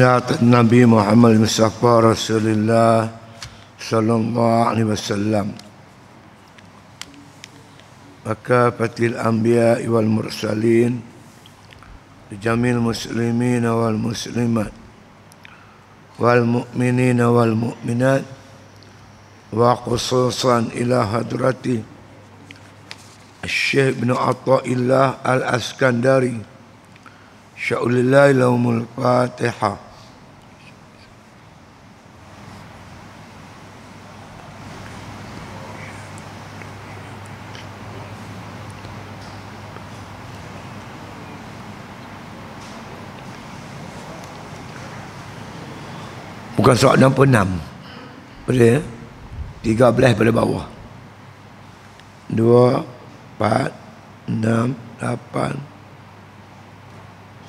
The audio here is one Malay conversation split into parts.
حيات النبي محمد المصطفى رسول الله صلى الله عليه وسلم وكافة الأنبياء والمرسلين لجميع المسلمين والمسلمات والمؤمنين والمؤمنات وخصوصا إلى حضرة الشيخ بن عطاء الله الأسكندري شاء الله لهم الفاتحة Bukan enam boleh ya? 13 pada bawah dua empat enam lapan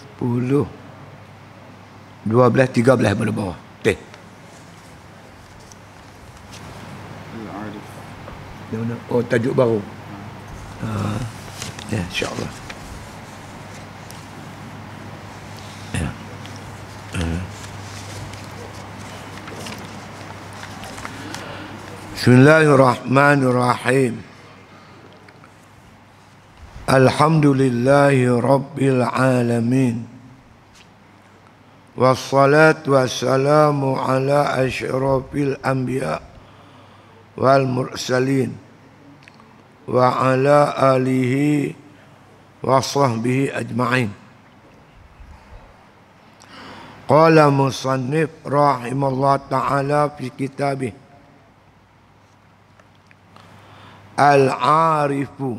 sepuluh dua belas tiga 13 pada bawah Teh Oh tajuk baru ha. ah, Ya insyaAllah بسم الله الرحمن الرحيم الحمد لله رب العالمين والصلاة والسلام على أشرف الأنبياء والمرسلين وعلى آله وصحبه أجمعين قال مصنف رحمه الله تعالى في كتابه al-arifu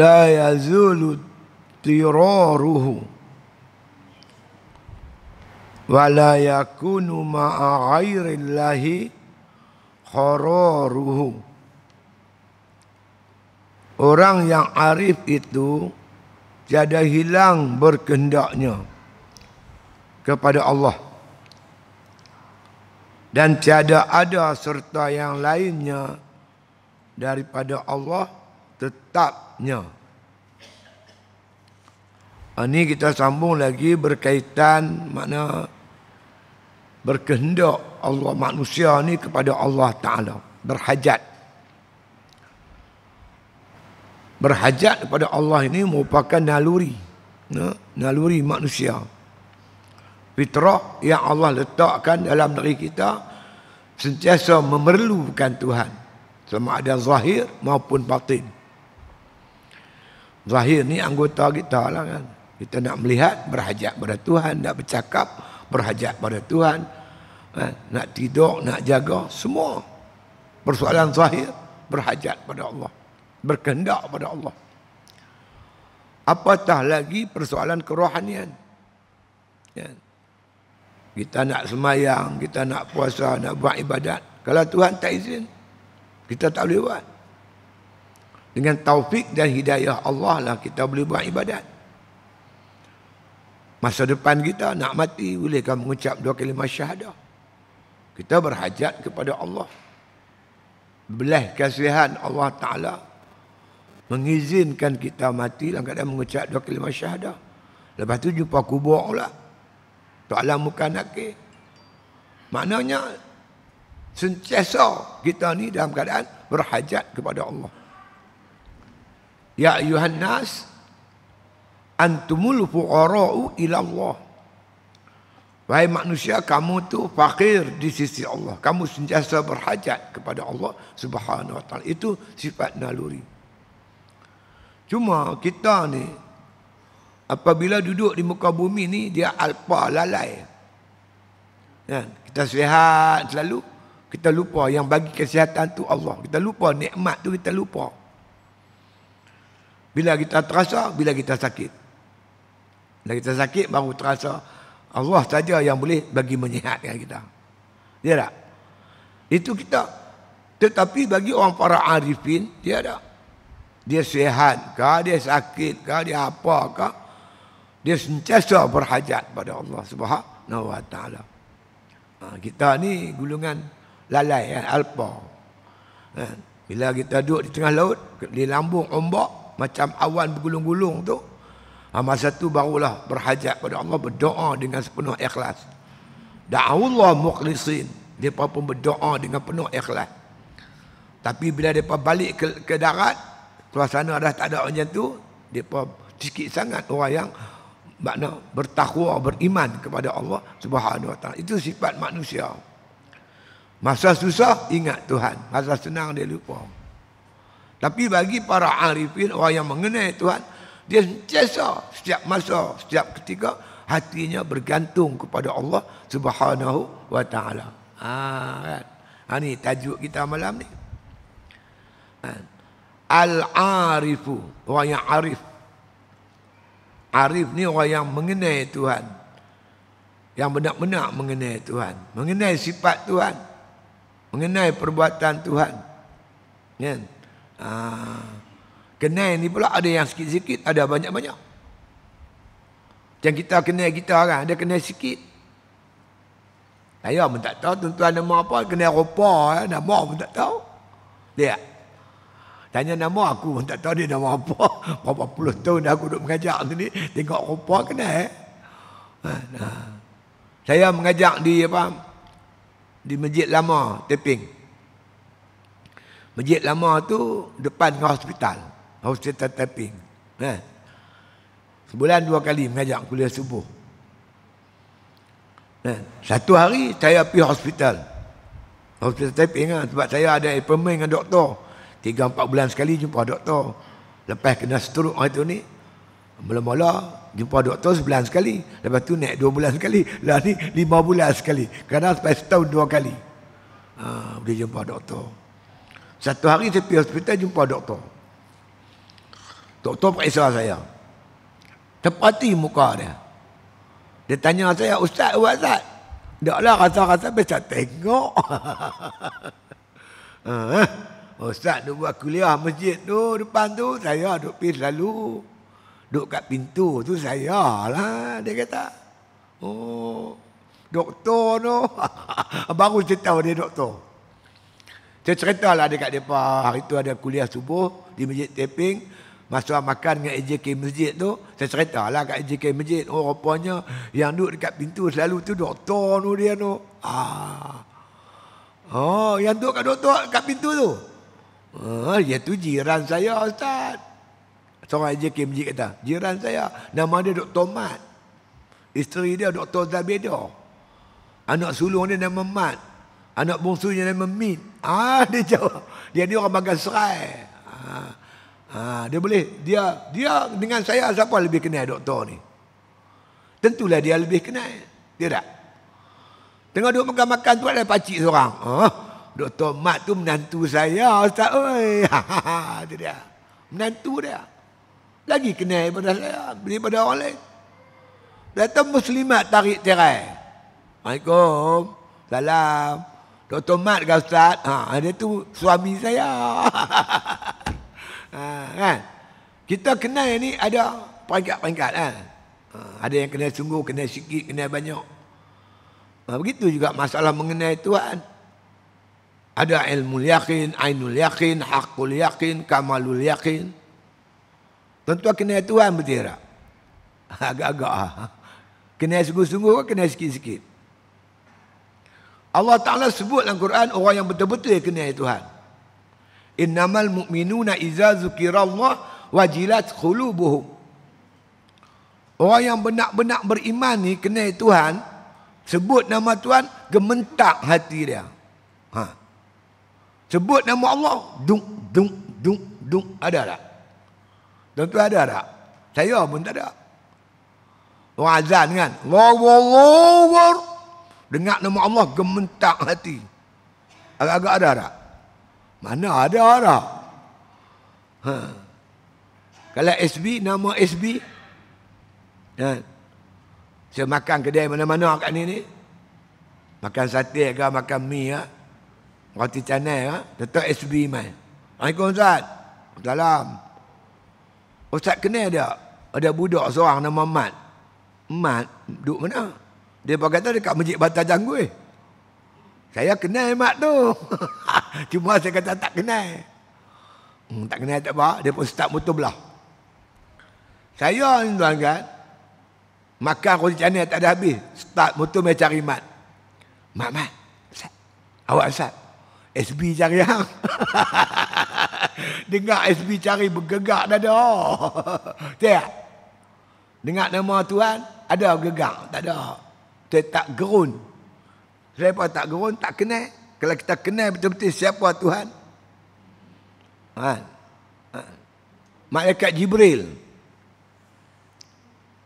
la yazulu tiraruhu wa la yakunu ma'a ghairillahi khararuhu orang yang arif itu tiada hilang berkehendaknya kepada Allah dan tiada ada serta yang lainnya daripada Allah tetapnya. Ini ah, kita sambung lagi berkaitan makna berkehendak Allah manusia ini kepada Allah Ta'ala. Berhajat. Berhajat kepada Allah ini merupakan naluri. Naluri manusia fitrah yang Allah letakkan dalam diri kita sentiasa memerlukan Tuhan sama ada zahir maupun batin zahir ni anggota kita lah kan kita nak melihat berhajat pada Tuhan nak bercakap berhajat pada Tuhan eh, nak tidur nak jaga semua persoalan zahir berhajat pada Allah berkehendak pada Allah apatah lagi persoalan kerohanian kan kita nak semayang, kita nak puasa, nak buat ibadat. Kalau Tuhan tak izin, kita tak boleh buat. Dengan taufik dan hidayah Allah lah kita boleh buat ibadat. Masa depan kita nak mati, bolehkah mengucap dua kalimah syahadah? Kita berhajat kepada Allah. Belah kasihan Allah Ta'ala mengizinkan kita mati dalam keadaan mengucap dua kalimah syahadah. Lepas tu jumpa kubur pula. Lah. Tu'alam muka nak nakir. Maknanya, sentiasa kita ni dalam keadaan berhajat kepada Allah. Ya ayuhannas, antumul fuqara'u ila Allah. Wahai manusia, kamu tu fakir di sisi Allah. Kamu sentiasa berhajat kepada Allah subhanahu wa ta'ala. Itu sifat naluri. Cuma kita ni, apabila duduk di muka bumi ni dia alpa lalai ya, kita sihat selalu kita lupa yang bagi kesihatan tu Allah kita lupa nikmat tu kita lupa bila kita terasa bila kita sakit bila kita sakit baru terasa Allah saja yang boleh bagi menyihatkan kita dia tak itu kita tetapi bagi orang para arifin dia ada dia sihat kah dia sakit kah dia apa kah dia sentiasa berhajat pada Allah Subhanahu Wa Taala. Ha, kita ni gulungan lalai kan, alpa. Ha, bila kita duduk di tengah laut, di lambung ombak macam awan bergulung-gulung tu, ha, masa tu barulah berhajat pada Allah berdoa dengan sepenuh ikhlas. Da'awullah mukhlisin. Depa pun berdoa dengan penuh ikhlas. Tapi bila depa balik ke, ke darat, suasana dah tak ada orang macam tu, depa sikit sangat orang yang makna bertakwa beriman kepada Allah Subhanahu wa taala itu sifat manusia masa susah ingat Tuhan masa senang dia lupa tapi bagi para arifin orang yang mengenai Tuhan dia sentiasa setiap masa setiap ketika hatinya bergantung kepada Allah Subhanahu wa taala ha kan ha ni tajuk kita malam ni ha. al arifu orang yang arif Arif ni orang yang mengenai Tuhan. Yang benar-benar mengenai Tuhan. Mengenai sifat Tuhan. Mengenai perbuatan Tuhan. Kan? Ah, kenai ni pula ada yang sikit-sikit, ada banyak-banyak. Macam kita kenai kita kan, ada kenai sikit. Saya pun tak tahu tuan-tuan nama apa, kenai rupa, eh, nama pun tak tahu. Lihat. Tanya nama aku pun tak tahu dia nama apa. Berapa puluh tahun dah aku duduk mengajak sini. Tengok rupa kena eh. Ha, saya mengajak di apa? Di masjid lama, Teping. Masjid lama tu depan hospital. Hospital Teping. Eh. Sebulan dua kali mengajak kuliah subuh. Eh. Satu hari saya pergi hospital. Hospital teping. kan, sebab saya ada appointment dengan doktor. Tiga empat bulan sekali jumpa doktor. Lepas kena stroke waktu ni. Mula-mula jumpa doktor sebulan sekali. Lepas tu naik dua bulan sekali. Lepas ni lima bulan sekali. Kadang sampai setahun dua kali. Ha, boleh jumpa doktor. Satu hari saya pergi hospital jumpa doktor. Doktor periksa saya. Tepati muka dia. Dia tanya saya, Ustaz, buat Ustaz? Taklah rasa-rasa macam tengok. Ha, eh? Ustaz duk buat kuliah masjid tu depan tu saya duk pergi selalu. Duk kat pintu tu saya lah dia kata. Oh doktor tu. Baru saya tahu dia doktor. Saya cerita lah dekat mereka. Hari tu ada kuliah subuh di masjid Teping. Masuk makan dengan AJK masjid tu. Saya cerita lah kat AJK masjid. Oh rupanya yang duduk dekat pintu selalu tu doktor tu dia tu. Ah. Oh yang duduk kat doktor kat pintu tu. Oh, ya tu jiran saya Ustaz. Seorang AJK Mujib kata, jiran saya. Nama dia Dr. Mat. Isteri dia Dr. Zabeda. Anak sulung dia nama Mat. Anak bungsunya nama Mit. Ah, dia jawab. Dia ni orang bagan serai. Ah, ah, dia boleh. Dia dia dengan saya siapa lebih kenal doktor ni? Tentulah dia lebih kenal. Dia tak? Tengah duduk makan-makan tu ada pakcik seorang. Ah, Dr. Mat tu menantu saya Ustaz oi. Itu dia. Menantu dia. Lagi kenal daripada saya, daripada orang lain. Datang muslimat tarik tirai. Assalamualaikum. Salam. Dr. Mat ke Ustaz? Ha, dia tu suami saya. ha, kan? Kita kenal ni ada peringkat-peringkat. Kan? Ha, ada yang kenal sungguh, kenal sikit, kenal banyak. Ha, begitu juga masalah mengenai tuan. Kan? Ada ilmu yakin, ainul yakin, hakul yakin, kamalul yakin. Tentu kena Tuhan betul Agak-agak. Ah. Kena sungguh-sungguh kena sikit-sikit. Allah Ta'ala sebut dalam Quran orang yang betul-betul kena Tuhan. Innamal mu'minuna iza zukirallah wajilat khulubuhum. Orang yang benak-benak beriman ni kena Tuhan. Sebut nama Tuhan, gementak hati dia. Haa. Sebut nama Allah, dung, dung, dung, dung, ada tak? Tentu ada tak? Saya pun tak ada. Orang azan kan, lawar-lawar. Dengar nama Allah, gementak hati. Agak-agak ada tak? Mana ada tak? Ha. Kalau SB, nama SB. Ha. Saya makan kedai mana-mana kat ni ni. Makan sate ke, makan mie ke. Ha. Roti Canai ha? Dato' SB Iman Assalamualaikum Ustaz Salam Ustaz kenal dia Ada budak seorang nama Mat Mat duduk mana Dia pakai kata dekat Masjid Batal Janggui eh? Saya kenal Mat tu Cuma saya kata tak kenal hmm, Tak kenal tak apa Dia pun start motor belah Saya ni tuan kan Makan roti canai tak ada habis Start motor saya cari Mat Mat Mat Awak Ustaz SB cari hang. Dengar SB cari bergegak dah dah. Tak. Dengar nama Tuhan ada gegak, tak ada. Tak tak gerun. Siapa tak gerun tak kena, Kalau kita kena betul-betul siapa Tuhan. Ha. ha. Malaikat Jibril.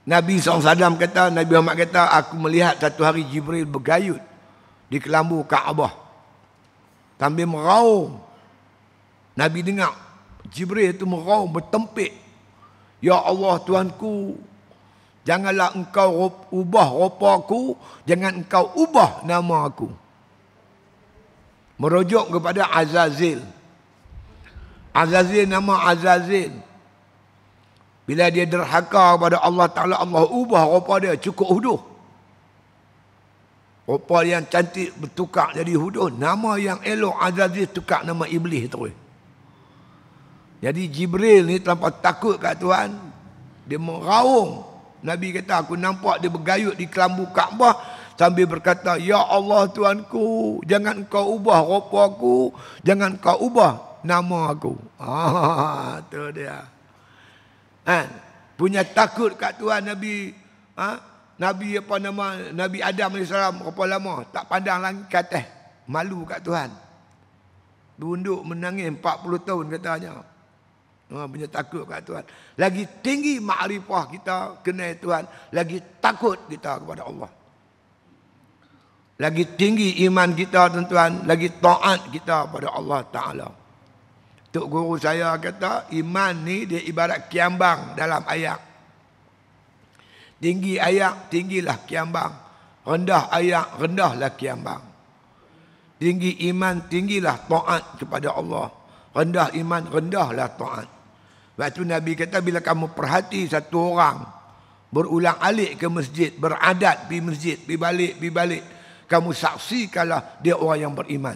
Nabi SAW kata, Nabi Muhammad kata, aku melihat satu hari Jibril bergayut di kelambu Kaabah. Sambil merau. Nabi dengar. Jibril itu merau bertempik. Ya Allah Tuhanku. Janganlah engkau ubah rupa Jangan engkau ubah nama aku. Merujuk kepada Azazil. Azazil nama Azazil. Bila dia derhaka kepada Allah Ta'ala. Allah ubah rupa dia. Cukup huduh. Rupa yang cantik bertukar jadi hudun. Nama yang elok Azazil tukar nama Iblis tu. Jadi Jibril ni terlalu takut kat Tuhan. Dia meraung. Nabi kata aku nampak dia bergayut di kelambu Kaabah. Sambil berkata, Ya Allah Tuanku, jangan kau ubah rupa aku. Jangan kau ubah nama aku. Ah, tu dia. Ha, punya takut kat Tuhan Nabi. Ha? Nabi apa nama Nabi Adam AS berapa lama tak pandang langkat eh malu kat Tuhan. Berunduk menangis 40 tahun katanya. Ha, punya takut kat Tuhan. Lagi tinggi makrifah kita kena Tuhan, lagi takut kita kepada Allah. Lagi tinggi iman kita tuan-tuan, lagi taat kita kepada Allah Taala. Tok guru saya kata iman ni dia ibarat kiambang dalam ayak. Tinggi ayak, tinggilah kiambang. Rendah ayak, rendahlah kiambang. Tinggi iman, tinggilah taat kepada Allah. Rendah iman, rendahlah taat. Waktu Nabi kata, bila kamu perhati satu orang berulang alik ke masjid, beradat pergi masjid, pergi balik, pergi balik. Kamu saksikanlah dia orang yang beriman.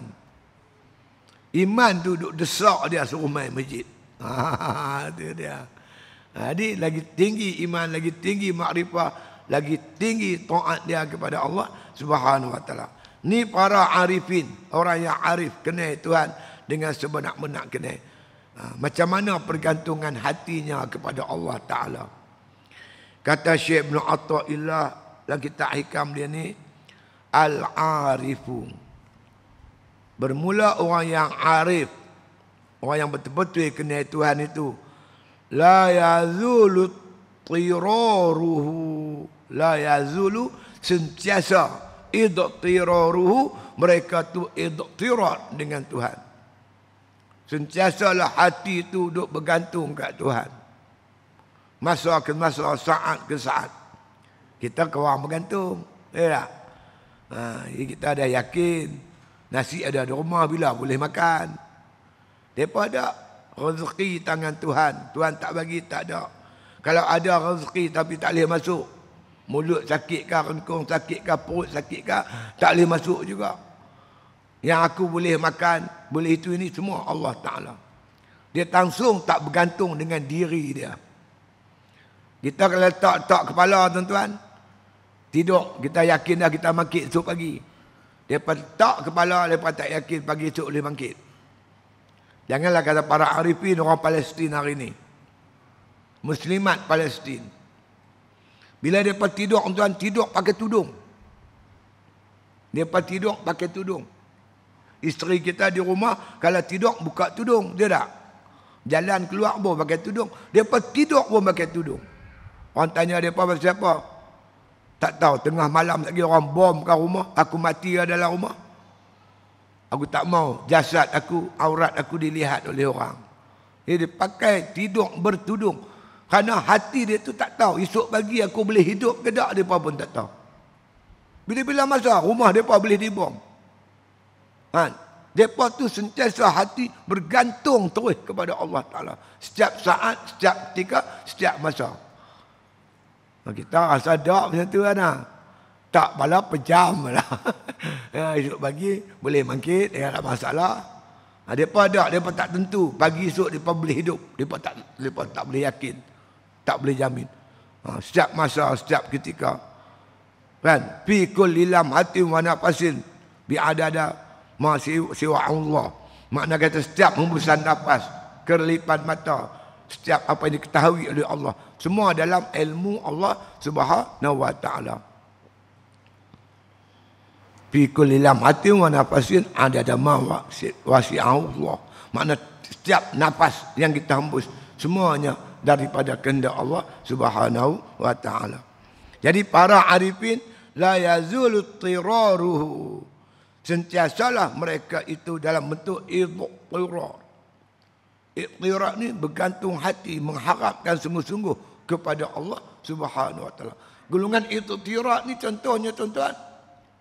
Iman tu duduk desak dia suruh main masjid. Ha, dia dia. Jadi ha, lagi tinggi iman, lagi tinggi makrifah, lagi tinggi taat dia kepada Allah Subhanahu wa taala. Ni para arifin, orang yang arif kenal Tuhan dengan sebenar-benar kenal. Ha, macam mana pergantungan hatinya kepada Allah taala? Kata Syekh Ibn Atta'illah dalam kitab hikam dia ni Al-Arifu Bermula orang yang arif Orang yang betul-betul kena Tuhan itu la yazulu tiraruhu la yazulu sentiasa idtiraruhu mereka tu idtirat dengan Tuhan sentiasalah hati tu duk bergantung kat Tuhan masa ke masa saat ke saat kita kawan bergantung ya tak? ha, kita ada yakin nasi ada di rumah bila boleh makan depa ada rezeki tangan Tuhan. Tuhan tak bagi, tak ada. Kalau ada rezeki tapi tak boleh masuk. Mulut sakit kah, rengkung sakit kah, perut sakit kah, tak boleh masuk juga. Yang aku boleh makan, boleh itu ini semua Allah Ta'ala. Dia tangsung tak bergantung dengan diri dia. Kita kalau letak-letak kepala tuan-tuan, tidur, kita yakin dah kita bangkit esok pagi. Dia letak kepala, dia tak yakin pagi esok boleh bangkit. Janganlah kata para arifin orang Palestin hari ini. Muslimat Palestin. Bila mereka tidur, tuan tidur pakai tudung. Mereka tidur pakai tudung. Isteri kita di rumah, kalau tidur buka tudung. Dia tak? Jalan keluar pun pakai tudung. Mereka tidur pun pakai tudung. Orang tanya dia pasal siapa? Tak tahu, tengah malam lagi orang bom ke rumah. Aku mati ada dalam rumah. Aku tak mau jasad aku, aurat aku dilihat oleh orang. Jadi dia pakai tidur bertudung. Kerana hati dia tu tak tahu esok pagi aku boleh hidup ke tak dia pun tak tahu. Bila-bila masa rumah dia pun boleh dibom. Ha, pun tu sentiasa hati bergantung terus kepada Allah Taala. Setiap saat, setiap ketika, setiap masa. Ha, kita rasa dak macam tu anak. Ha tak bala pejam lah. ya, esok pagi boleh mangkit, ya, tak masalah. Ha, pada, ada, mereka tak tentu. Pagi esok mereka boleh hidup. Mereka tak, mereka tak boleh yakin. Tak boleh jamin. Ha, setiap masa, setiap ketika. Kan? Fi kullilam hati mana pasin, Bi ada ada. ma siwa Allah. Makna kata setiap hembusan nafas. Kerlipan mata. Setiap apa yang diketahui oleh Allah. Semua dalam ilmu Allah subhanahu wa ta'ala fi kulli lamhati wa nafasin ah, ada ada ma ah, wasi Allah. Makna setiap nafas yang kita hembus semuanya daripada kehendak Allah Subhanahu wa taala. Jadi para arifin la yazul tiraruhu. Sentiasalah mereka itu dalam bentuk idqirar. Iqtirar ni bergantung hati mengharapkan sungguh-sungguh kepada Allah Subhanahu wa taala. Golongan itu tirak ni contohnya tuan-tuan,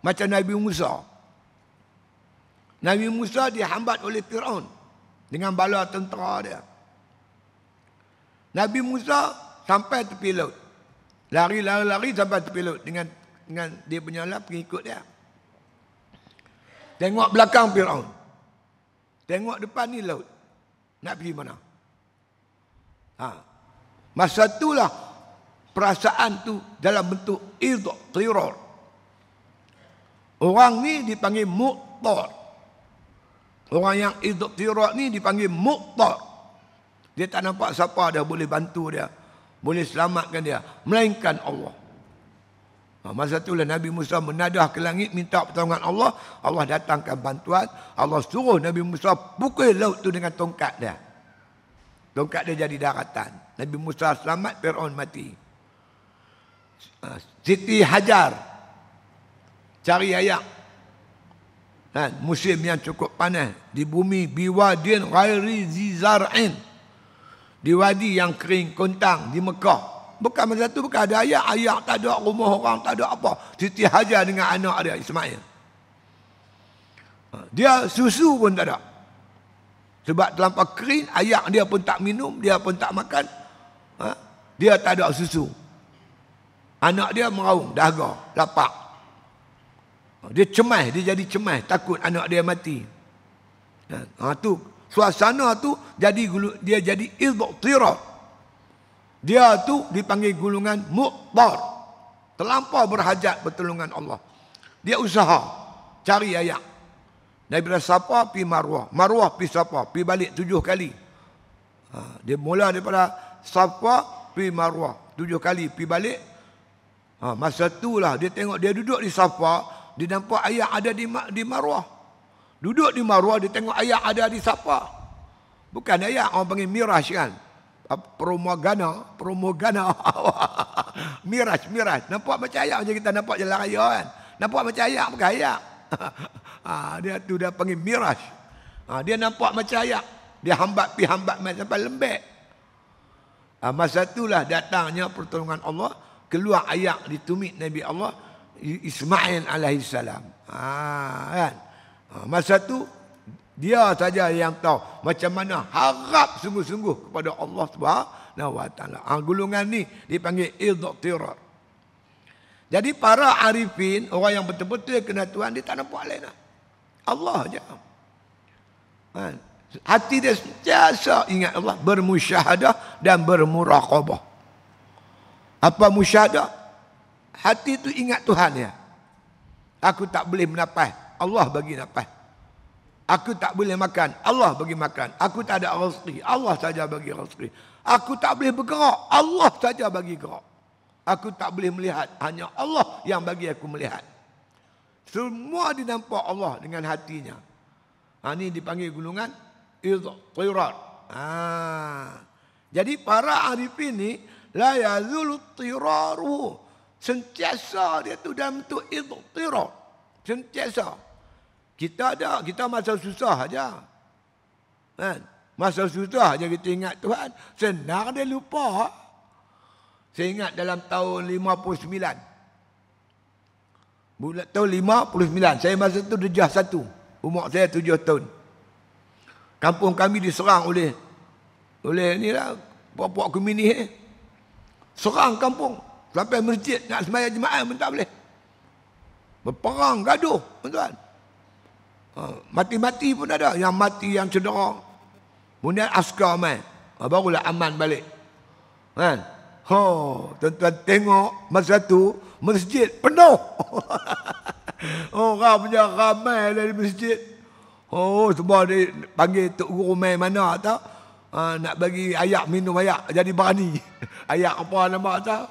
macam Nabi Musa. Nabi Musa dihambat oleh Fir'aun. Dengan bala tentera dia. Nabi Musa sampai tepi laut. Lari-lari-lari sampai tepi laut. Dengan, dengan dia punya lah pengikut dia. Tengok belakang Fir'aun. Tengok depan ni laut. Nak pergi mana? Ha. Masa itulah perasaan tu dalam bentuk idok, teror. Orang ni dipanggil muqtar. Orang yang idtirak ni dipanggil muqtar. Dia tak nampak siapa dia boleh bantu dia. Boleh selamatkan dia. Melainkan Allah. Ha, masa itulah Nabi Musa menadah ke langit minta pertolongan Allah. Allah datangkan bantuan. Allah suruh Nabi Musa pukul laut tu dengan tongkat dia. Tongkat dia jadi daratan. Nabi Musa selamat, Fir'aun mati. Ha, Siti Hajar, cari ayam. Ha, kan? musim yang cukup panas di bumi di biwadin ghairi zizar'in. Di wadi yang kering kontang di Mekah. Bukan masa tu bukan ada ayam, ayam tak ada rumah orang, tak ada apa. Siti Hajar dengan anak dia Ismail. Dia susu pun tak ada. Sebab terlampau kering, ayam dia pun tak minum, dia pun tak makan. Ha? Dia tak ada susu. Anak dia meraung, dahga, lapak. Oh, dia cemas, dia jadi cemas, takut anak dia mati. Ha, ha tu suasana tu jadi dia jadi idtira. Dia tu dipanggil gulungan muqtar. Terlampau berhajat pertolongan Allah. Dia usaha cari ayat. Nabi Safa pi Marwah, Marwah pi Safa, pi balik tujuh kali. Ha, dia mula daripada Safa pi Marwah, tujuh kali pi balik. Ha, masa lah dia tengok dia duduk di Safa, dia nampak ayah ada di, di maruah. Duduk di maruah, dia tengok ayah ada di sapa. Bukan ayah, orang panggil miras kan. Ah, promogana, promogana. miras, miras. Nampak macam ayah macam kita nampak jalan raya kan. Nampak macam ayah, bukan ayah. ha, dia tu dah panggil miras. Ha, ah, dia nampak macam ayah. Dia hambat pi hambat main sampai lembek. Ha, masa itulah datangnya pertolongan Allah. Keluar ayak ditumit Nabi Allah Ismail alaihi salam. Ha, kan? Ha, masa tu dia saja yang tahu macam mana harap sungguh-sungguh kepada Allah Subhanahu wa taala. Ha, gulungan ni dipanggil idtirar. Jadi para arifin, orang yang betul-betul kena Tuhan dia tak nampak lain lah. Allah aja. Ha, hati dia sentiasa ingat Allah bermusyahadah dan bermuraqabah. Apa musyahadah? Hati itu ingat Tuhan ya. Aku tak boleh menapai. Allah bagi nafas. Aku tak boleh makan. Allah bagi makan. Aku tak ada rezeki. Allah saja bagi rezeki. Aku tak boleh bergerak. Allah saja bagi gerak. Aku tak boleh melihat. Hanya Allah yang bagi aku melihat. Semua dinampak Allah dengan hatinya. Ha, ini dipanggil gulungan. Izzat. Ha. Jadi para arif ini. La yazulut tiraruhu. Sentiasa dia tu dalam tu idtirah. Sentiasa. Kita ada, kita masa susah aja. Kan? Masa susah aja kita ingat Tuhan. Senang dia lupa. Saya ingat dalam tahun 59. Bulan tahun 59. Saya masa tu dejah satu. Umur saya tujuh tahun. Kampung kami diserang oleh oleh inilah puak-puak kumini eh. Serang kampung. Sampai masjid nak sembahyang jemaah pun tak boleh. Berperang, gaduh, tuan ha, Mati-mati pun ada. Yang mati, yang cedera. Kemudian askar main. Ha, barulah aman balik. Kan? oh, tuan-tuan tengok masa tu masjid penuh. Orang punya ramai dari masjid. Oh, semua dia panggil Tok Guru main mana tak? Uh, nak bagi ayak minum ayak jadi berani. ayak apa nama tak?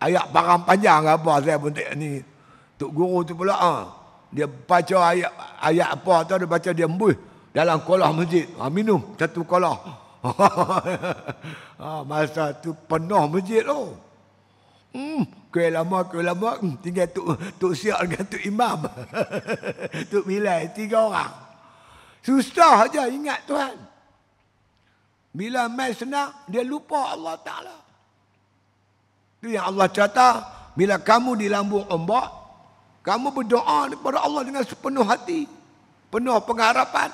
ayat parang panjang apa saya pun tak ni. Tok guru tu pula ha. Dia baca ayat ayat apa tu dia baca dia embus dalam kolah masjid. Ha, minum satu kolah. ha, masa tu penuh masjid tu. Hmm, kue lama kue lama hmm, tinggal tu tu siap dengan tu imam. tu milai tiga orang. Susah aja ingat tuan. Bila mai senang dia lupa Allah Taala. Itu yang Allah cerita bila kamu di lambung ombak, kamu berdoa kepada Allah dengan sepenuh hati, penuh pengharapan.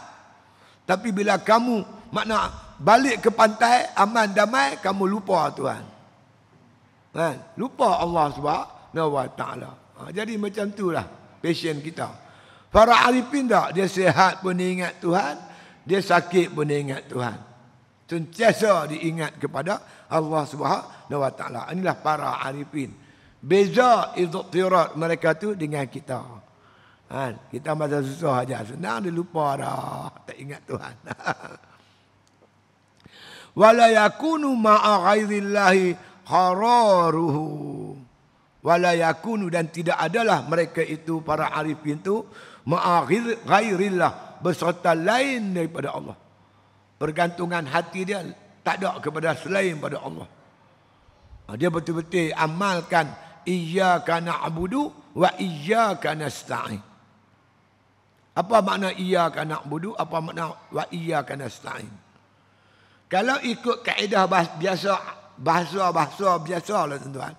Tapi bila kamu makna balik ke pantai aman damai, kamu lupa Tuhan. Kan? Lupa Allah Subhanahu wa ha, jadi macam itulah pasien kita. Para alifin tak? Dia sehat pun ingat Tuhan. Dia sakit pun ingat Tuhan sentiasa diingat kepada Allah Subhanahu Wa Taala. Inilah para arifin. Beza idhtirat mereka tu dengan kita. Ha, kita masa susah aja senang dia lupa dah tak ingat Tuhan. Wala yakunu ma'a ghairillahi hararuhu. Wala yakunu dan tidak adalah mereka itu para arifin itu ma'a ghairillah berserta lain daripada Allah pergantungan hati dia tak ada kepada selain pada Allah. Ha, dia betul-betul amalkan iyyaka na'budu wa iyyaka nasta'in. Apa makna iyyaka na'budu? Apa makna wa iyyaka nasta'in? Kalau ikut kaedah biasa bahasa-bahasa biasa lah tuan-tuan.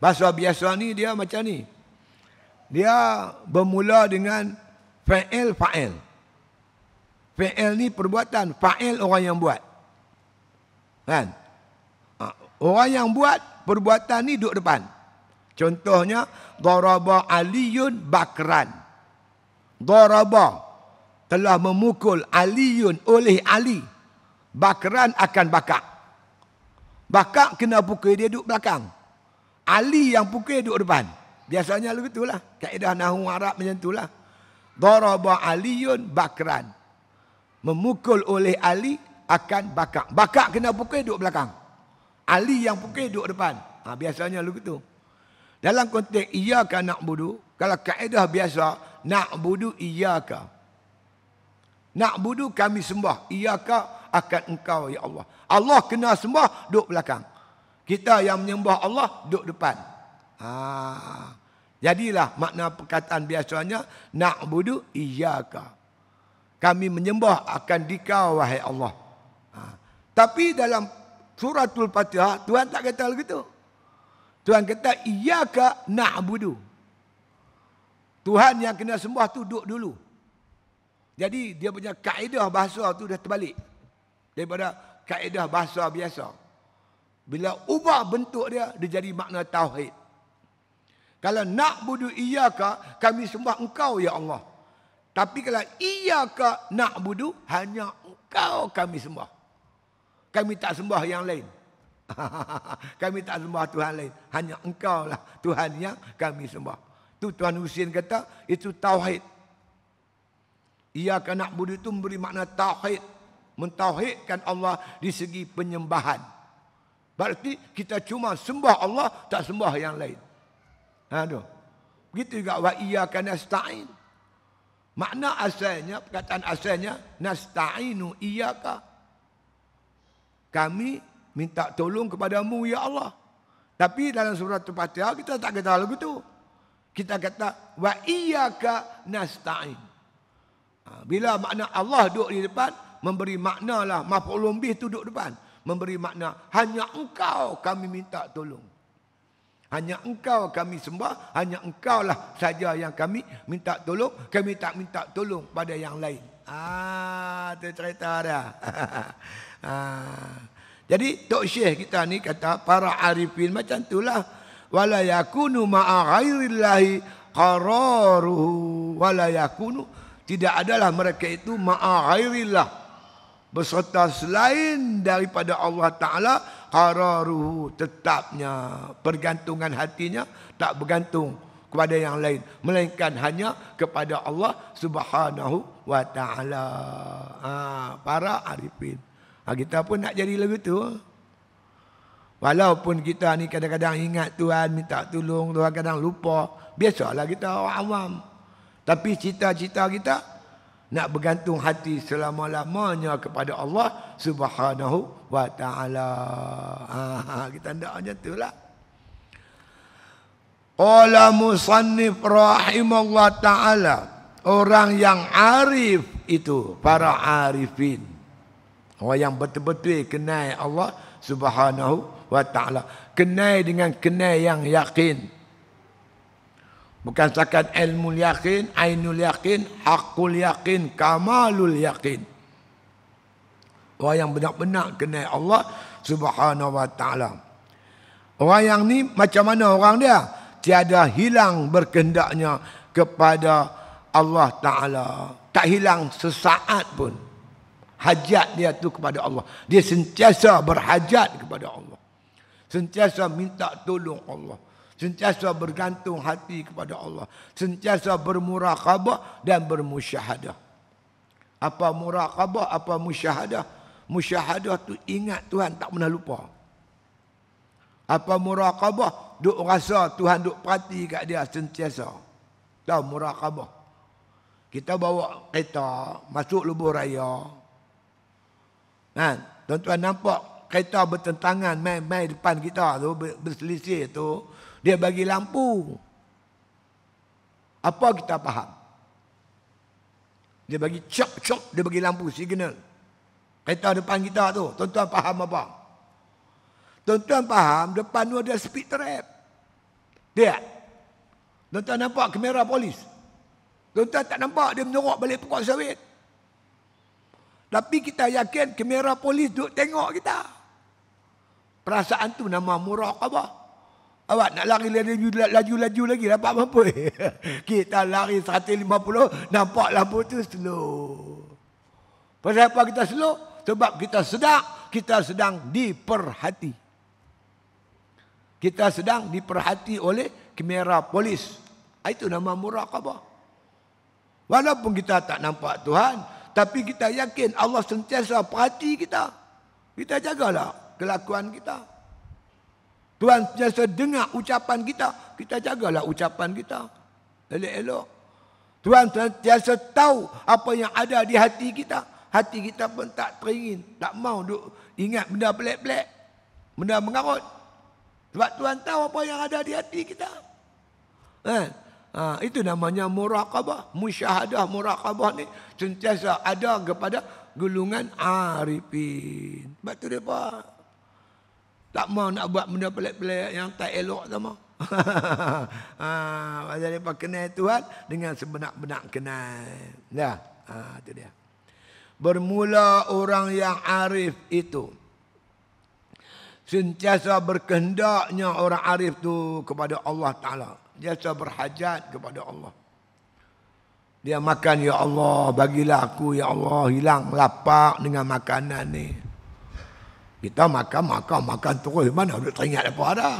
Bahasa biasa ni dia macam ni. Dia bermula dengan fa'il fa'il. Fa Fail ni perbuatan. Fa'il orang yang buat. Kan? Ha, orang yang buat, perbuatan ni duduk depan. Contohnya, Doraba Aliyun Bakran. Doraba telah memukul Aliyun oleh Ali. Bakran akan bakar. Bakar kena pukul dia duduk belakang. Ali yang pukul duduk depan. Biasanya begitulah. Kaedah Nahu Arab macam itulah. Doraba Aliyun Bakran memukul oleh Ali akan bakak. Bakak kena pukul duduk belakang. Ali yang pukul duduk depan. Ha, biasanya lu gitu. Dalam konteks iyaka nak budu, kalau kaedah biasa, nak budu iyaka. Nak budu kami sembah, iyaka akan engkau ya Allah. Allah kena sembah, duduk belakang. Kita yang menyembah Allah, duduk depan. Ha. Jadilah makna perkataan biasanya, nak budu iyaka kami menyembah akan dikau wahai Allah. Ha. Tapi dalam suratul Fatihah Tuhan tak kata begitu. Tuhan kata iyyaka na'budu. Tuhan yang kena sembah tu duduk dulu. Jadi dia punya kaedah bahasa tu dah terbalik daripada kaedah bahasa biasa. Bila ubah bentuk dia dia jadi makna tauhid. Kalau na'budu iyyaka kami sembah engkau ya Allah. Tapi kalau iya ke nak budu, hanya kau kami sembah. Kami tak sembah yang lain. kami tak sembah Tuhan lain. Hanya engkau lah Tuhan yang kami sembah. Itu Tuhan Husin kata, itu tauhid. Ia nak budi itu memberi makna tauhid. Mentauhidkan Allah di segi penyembahan. Berarti kita cuma sembah Allah, tak sembah yang lain. Aduh. Ha, Begitu juga, wa ia kena sta'in. Makna asalnya, perkataan asalnya, nasta'inu iyyaka. Kami minta tolong kepadamu, ya Allah. Tapi dalam surat Fatihah kita tak kata lagu tu. Kita kata wa iyyaka nasta'in. Ha, bila makna Allah duduk di depan, memberi maknalah maf'ul bih tu duduk depan, memberi makna hanya engkau kami minta tolong. Hanya engkau kami sembah, hanya engkau lah saja yang kami minta tolong, kami tak minta tolong pada yang lain. Ah, tu cerita dia. ah. Jadi Tok Syekh kita ni kata para arifin macam itulah wala yakunu ma'a ghairillahi qararuhu wala yakunu tidak adalah mereka itu ma'a ghairillahi beserta selain daripada Allah Ta'ala qararuhu tetapnya pergantungan hatinya tak bergantung kepada yang lain melainkan hanya kepada Allah Subhanahu wa taala. Ha, para arifin. Ha, kita pun nak jadi lagu tu. Walaupun kita ni kadang-kadang ingat Tuhan minta tolong, kadang-kadang lupa. Biasalah kita awam. Tapi cita-cita kita nak bergantung hati selama-lamanya kepada Allah Subhanahu wa taala. Ha, ha kita ndak macam itulah. Qala musannif rahimallahu taala orang yang arif itu para arifin. Orang yang betul-betul kenai Allah Subhanahu wa taala. Kenal dengan kenai yang yakin. Bukan setakat ilmu yakin, ainul yakin, hakul yakin, kamalul yakin. Orang yang benar-benar kenal Allah subhanahu wa ta'ala. Orang yang ni macam mana orang dia? Tiada hilang berkendaknya kepada Allah ta'ala. Tak hilang sesaat pun. Hajat dia tu kepada Allah. Dia sentiasa berhajat kepada Allah. Sentiasa minta tolong Allah sentiasa bergantung hati kepada Allah, sentiasa bermuraqabah dan bermusyahadah. Apa muraqabah, apa musyahadah? Musyahadah tu ingat Tuhan tak pernah lupa. Apa muraqabah? Duk rasa Tuhan duk perhati kat dia sentiasa. Tahu muraqabah. Kita bawa kereta masuk lubuh raya. Kan? Tuan-tuan nampak kereta bertentangan main-main depan kita tu berselisih tu dia bagi lampu. Apa kita faham? Dia bagi cok cok, dia bagi lampu signal. Kereta depan kita tu, tuan-tuan faham apa? Tuan-tuan faham depan tu ada speed trap. Dia. Tuan-tuan nampak kamera polis. Tuan-tuan tak nampak dia menyorok balik pokok sawit. Tapi kita yakin kamera polis duk tengok kita. Perasaan tu nama murah apa? Awak nak lari laju-laju lagi dapat apa Kita lari 150, nampak lampu tu slow. Sebab apa kita slow? Sebab kita sedar, kita sedang diperhati. Kita sedang diperhati oleh kamera polis. Ah, itu nama muraqabah. Walaupun kita tak nampak Tuhan, tapi kita yakin Allah sentiasa perhati kita. Kita jagalah kelakuan kita. Tuhan sentiasa dengar ucapan kita. Kita jagalah ucapan kita. Elok-elok. Tuhan sentiasa tahu apa yang ada di hati kita. Hati kita pun tak teringin. Tak mau duk ingat benda pelik-pelik. Benda mengarut. Sebab Tuhan tahu apa yang ada di hati kita. Kan? Ha, itu namanya muraqabah. Musyahadah muraqabah ni sentiasa ada kepada gulungan arifin. Sebab tu dia tak mau nak buat benda pelik-pelik yang tak elok sama. ha, jadi apa kenal Tuhan dengan sebenar-benar kenal. Ya, ha, itu dia. Bermula orang yang arif itu. Sentiasa berkehendaknya orang arif tu kepada Allah Ta'ala. Sentiasa berhajat kepada Allah. Dia makan, Ya Allah, bagilah aku, Ya Allah, hilang lapak dengan makanan ni. Kita makan, makan, makan terus. Mana duduk teringat apa ada.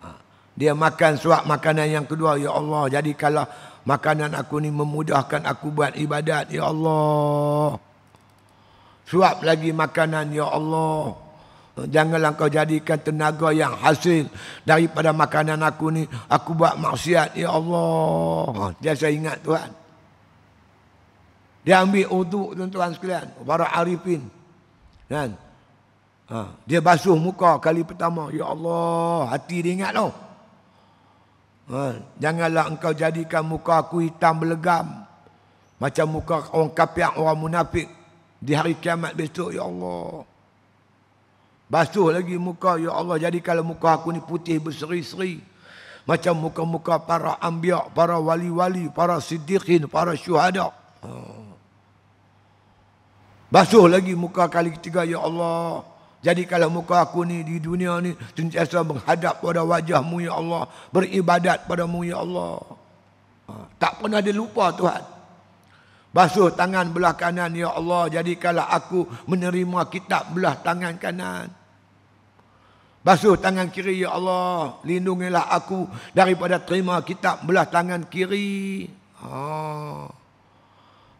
Ha. Dia makan suap makanan yang kedua. Ya Allah, jadi kalau makanan aku ni memudahkan aku buat ibadat. Ya Allah. Suap lagi makanan. Ya Allah. Janganlah kau jadikan tenaga yang hasil daripada makanan aku ni. Aku buat maksiat. Ya Allah. Ha, dia saya ingat Tuhan. Dia ambil uduk tuan-tuan sekalian. Para arifin. Kan? Ha. Dia basuh muka kali pertama. Ya Allah, hati dia ingat tau. Ha. Janganlah engkau jadikan muka aku hitam berlegam. Macam muka orang kapiak, orang munafik. Di hari kiamat besok, Ya Allah. Basuh lagi muka, Ya Allah. jadi kalau muka aku ni putih berseri-seri. Macam muka-muka para ambiak, para wali-wali, para siddiqin, para syuhada. Ha. Basuh lagi muka kali ketiga, Ya Allah. Jadi kalau muka aku ni di dunia ni sentiasa menghadap pada wajahmu ya Allah, beribadat padamu ya Allah. Ha, tak pernah dilupa Tuhan. Basuh tangan belah kanan ya Allah, jadi kalau aku menerima kitab belah tangan kanan. Basuh tangan kiri ya Allah, lindungilah aku daripada terima kitab belah tangan kiri. Ha. Oh.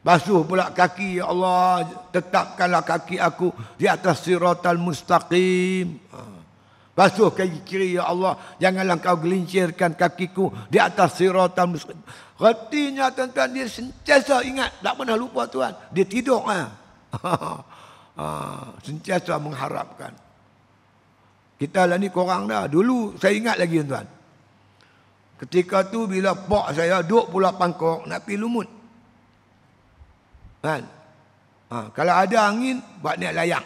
Basuh pula kaki ya Allah, tetapkanlah kaki aku di atas siratal mustaqim. Ha. Basuh kaki kiri ya Allah, janganlah kau gelincirkan kakiku di atas siratal mustaqim. Hatinya tuan-tuan dia sentiasa ingat, tak pernah lupa tuan. Dia tidur ah. sentiasa mengharapkan. Kita lah ni korang dah. Dulu saya ingat lagi tuan. Ketika tu bila pak saya duduk pula pangkok nak pergi lumut. Kan? Ha, kalau ada angin, buat niat layak.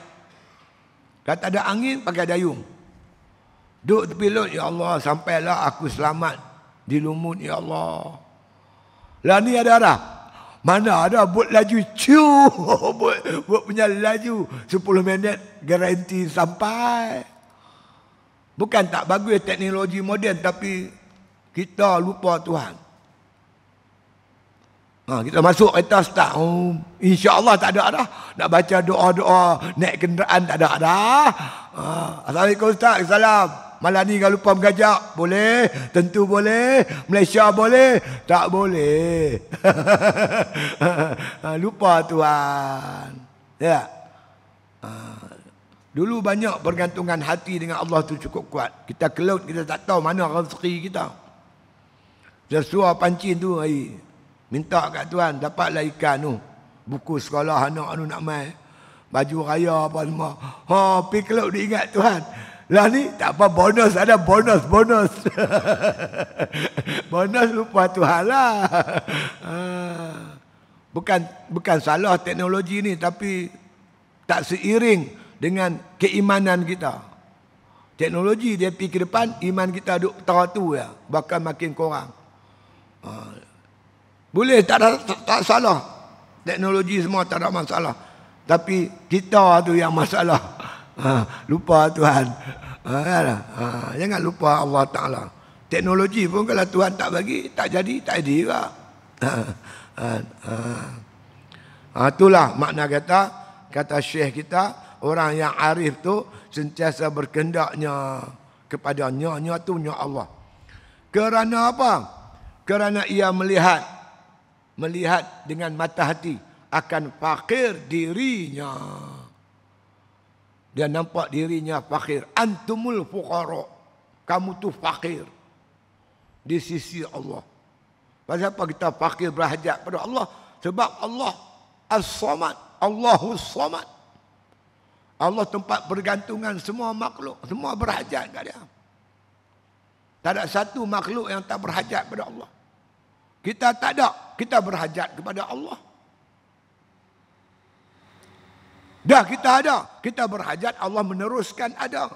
Kalau tak ada angin, pakai dayung. Duduk tepi laut, Ya Allah, sampailah aku selamat. Di lumut, Ya Allah. Lah ni ada arah. Mana ada buat laju cium. buat, buat punya laju. 10 minit garanti sampai. Bukan tak bagus teknologi moden tapi kita lupa Tuhan. Ha, kita masuk kereta start. Oh, InsyaAllah tak ada dah. Nak baca doa-doa. Naik kenderaan tak ada dah. Ha, Assalamualaikum Ustaz. Salam. Malam ni kalau lupa mengajak. Boleh. Tentu boleh. Malaysia boleh. Tak boleh. Ha, lupa Tuhan. Ya. Ha, dulu banyak bergantungan hati dengan Allah tu cukup kuat. Kita kelaut kita tak tahu mana rezeki kita. Dia suar pancin tu air. Minta kat tuan dapatlah ikan tu. Buku sekolah anak anu nak mai. Baju raya apa semua. Ha, pi kelop diingat tuan. Lah ni tak apa bonus ada bonus bonus. bonus lupa tuan lah. Ha. bukan bukan salah teknologi ni tapi tak seiring dengan keimanan kita. Teknologi dia pergi ke depan, iman kita duduk teratu ya. Bahkan makin kurang. Uh, boleh tak ada tak, tak salah. Teknologi semua tak ada masalah. Tapi kita tu yang masalah. Ha, lupa Tuhan. Ha, kan? ha, jangan lupa Allah Taala. Teknologi pun kalau Tuhan tak bagi, tak jadi, tak jadi juga. Ha, ha, ha. Ha, itulah makna kata kata syekh kita, orang yang arif tu sentiasa berkendaknya kepada nya-nya tu nya Allah. Kerana apa? Kerana ia melihat melihat dengan mata hati akan fakir dirinya. Dia nampak dirinya fakir. Antumul fuqara. Kamu tu fakir. Di sisi Allah. Pasal apa kita fakir berhajat pada Allah? Sebab Allah as-samad. Allahus samad. Allah tempat bergantungan semua makhluk. Semua berhajat kat dia. Tak ada satu makhluk yang tak berhajat pada Allah. Kita tak ada kita berhajat kepada Allah. Dah kita ada, kita berhajat Allah meneruskan ada.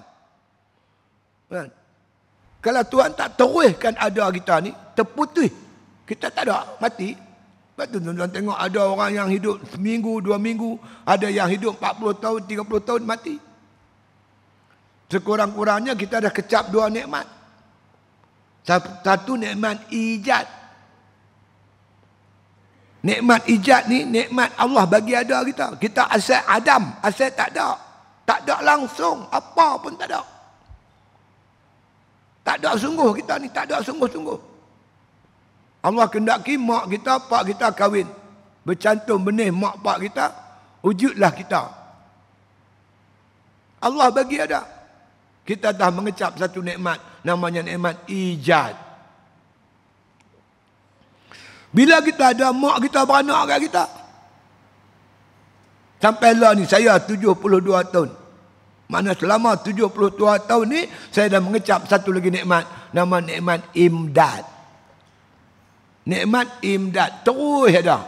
Kan? Kalau Tuhan tak teruihkan ada kita ni, terputih. Kita tak ada, mati. Lepas tu tuan-tuan tengok ada orang yang hidup seminggu, dua minggu. Ada yang hidup 40 tahun, 30 tahun, mati. Sekurang-kurangnya kita dah kecap dua nikmat. Satu nikmat ijat. Nikmat ijat ni nikmat Allah bagi ada kita. Kita asal Adam, asal tak ada. Tak ada langsung, apa pun tak ada. Tak ada sungguh kita ni, tak ada sungguh-sungguh. Allah kendaki mak kita, pak kita kahwin. Bercantum benih mak pak kita, wujudlah kita. Allah bagi ada. Kita dah mengecap satu nikmat, namanya nikmat ijad. Bila kita ada mak kita beranak kat kita. Sampai lah ni saya 72 tahun. Mana selama 72 tahun ni saya dah mengecap satu lagi nikmat. Nama nikmat imdad. Nikmat imdad. Terus ada.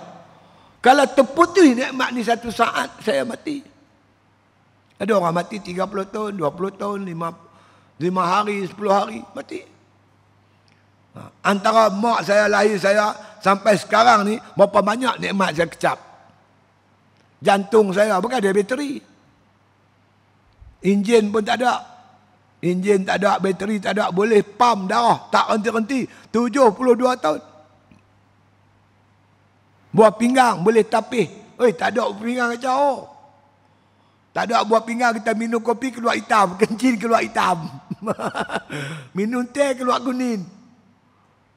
Kalau terputih nikmat ni satu saat saya mati. Ada orang mati 30 tahun, 20 tahun, 5, 5 hari, 10 hari mati. Ha, antara mak saya lahir saya sampai sekarang ni berapa banyak nikmat saya kecap. Jantung saya bukan ada bateri. Enjin pun tak ada. Enjin tak ada, bateri tak ada, boleh pam darah tak henti-henti 72 tahun. Buah pinggang boleh tapih. Oi, tak ada pinggang kacau. Oh. Tak ada buah pinggang kita minum kopi keluar hitam, kencing keluar hitam. minum teh keluar kuning.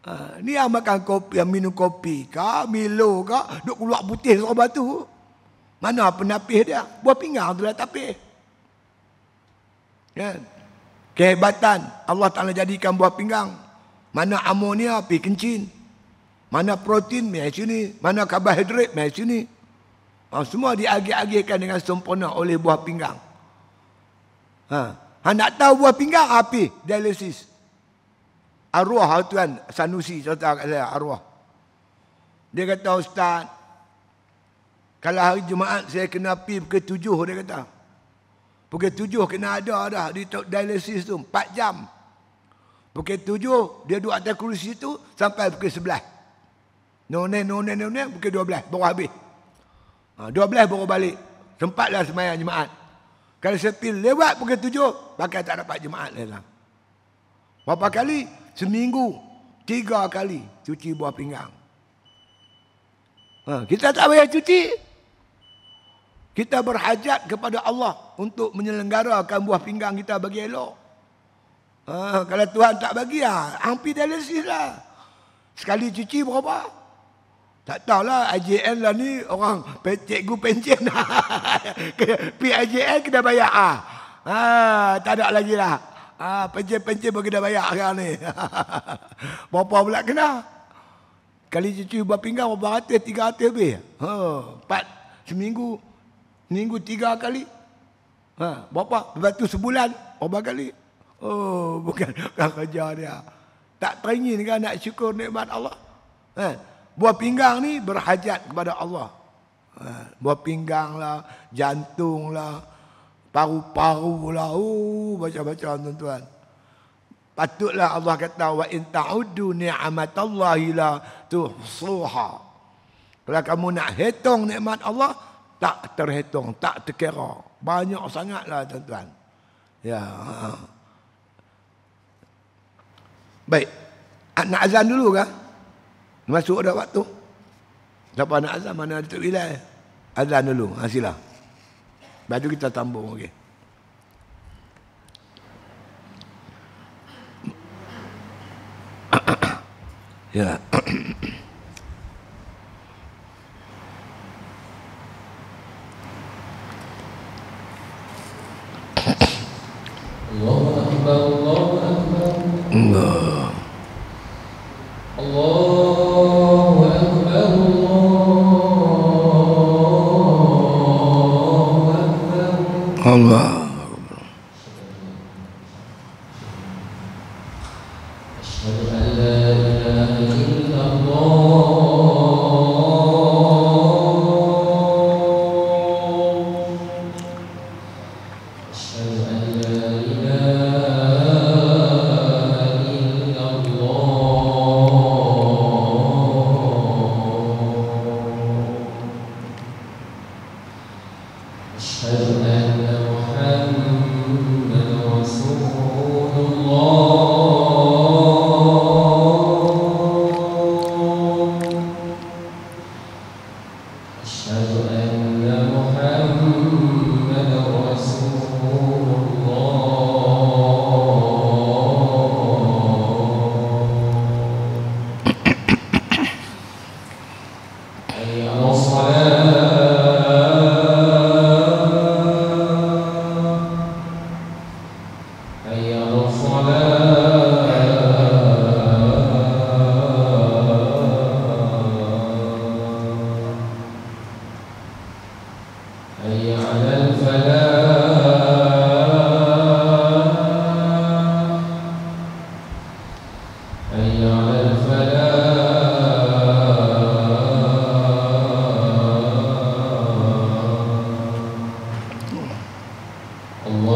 Ha, ni yang makan kopi, yang minum kopi ke, milo ke, duk keluar putih seorang batu. Mana penapih dia? Buah pinggang tu lah tapih. Kan? Kehebatan Allah Ta'ala jadikan buah pinggang. Mana amonia, ha, pergi kencin. Mana protein, pergi sini. Mana karbohidrat, pergi sini. Ha, semua diagih-agihkan dengan sempurna oleh buah pinggang. Ha. ha nak tahu buah pinggang, api dialisis. Dialisis arwah ah, tuan Sanusi cerita kat saya arwah. Dia kata ustaz kalau hari Jumaat saya kena pergi pukul tujuh dia kata. Pukul tujuh kena ada dah di dialisis tu empat jam. Pukul tujuh dia duduk atas kerusi tu sampai pukul sebelah. Nonen, nonen, nonen, pukul dua belah, baru habis. Ha, dua belah baru balik. Sempatlah semayang Jumaat. Kalau saya lewat pukul tujuh, pakai tak dapat Jumaat. Lah. Berapa kali? Seminggu tiga kali cuci buah pinggang. Ha, kita tak payah cuci. Kita berhajat kepada Allah untuk menyelenggarakan buah pinggang kita bagi elok. Ha, kalau Tuhan tak bagi, ha, hampir dialisis lah. Sekali cuci berapa? Tak tahulah AJN lah ni orang cikgu pencen. PIJN kena bayar. Ha. ha, tak ada lagi lah. Ah, pencet-pencet pun kena bayar kan ni. Bapa pula kena? Kali cuci buat pinggang berapa ratus, tiga ratus lebih. Ha, empat, seminggu, minggu tiga kali. Ha, berapa? Lepas tu sebulan, berapa kali? Oh, bukan kerja dia. Tak teringin kan nak syukur nikmat Allah. Ha, buah pinggang ni berhajat kepada Allah. Ha, buah pinggang lah, jantung lah, paru-paru lah, oh, baca-baca tuan-tuan patutlah Allah kata wa in ta'uddu ni'matallahi la tuhsuha kalau kamu nak hitung nikmat Allah tak terhitung tak terkira banyak sangatlah tuan-tuan ya baik nak azan dulu kah masuk dah waktu siapa nak azan mana tu wilayah? azan dulu hasilah Baju kita tambung okay, Ya. Yeah.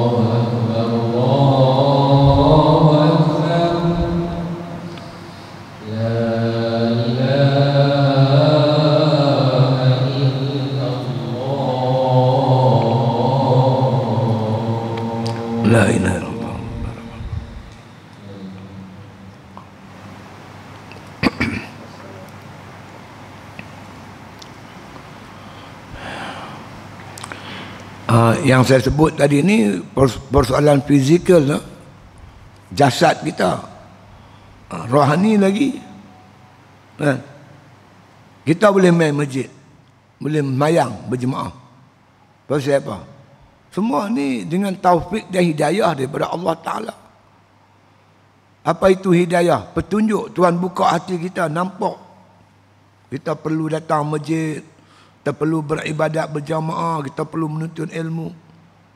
الله yang saya sebut tadi ni persoalan fizikal tu jasad kita ha, rohani lagi kan kita boleh main masjid boleh mayang berjemaah pasal apa semua ni dengan taufik dan hidayah daripada Allah Ta'ala apa itu hidayah petunjuk Tuhan buka hati kita nampak kita perlu datang masjid kita perlu beribadat berjamaah kita perlu menuntut ilmu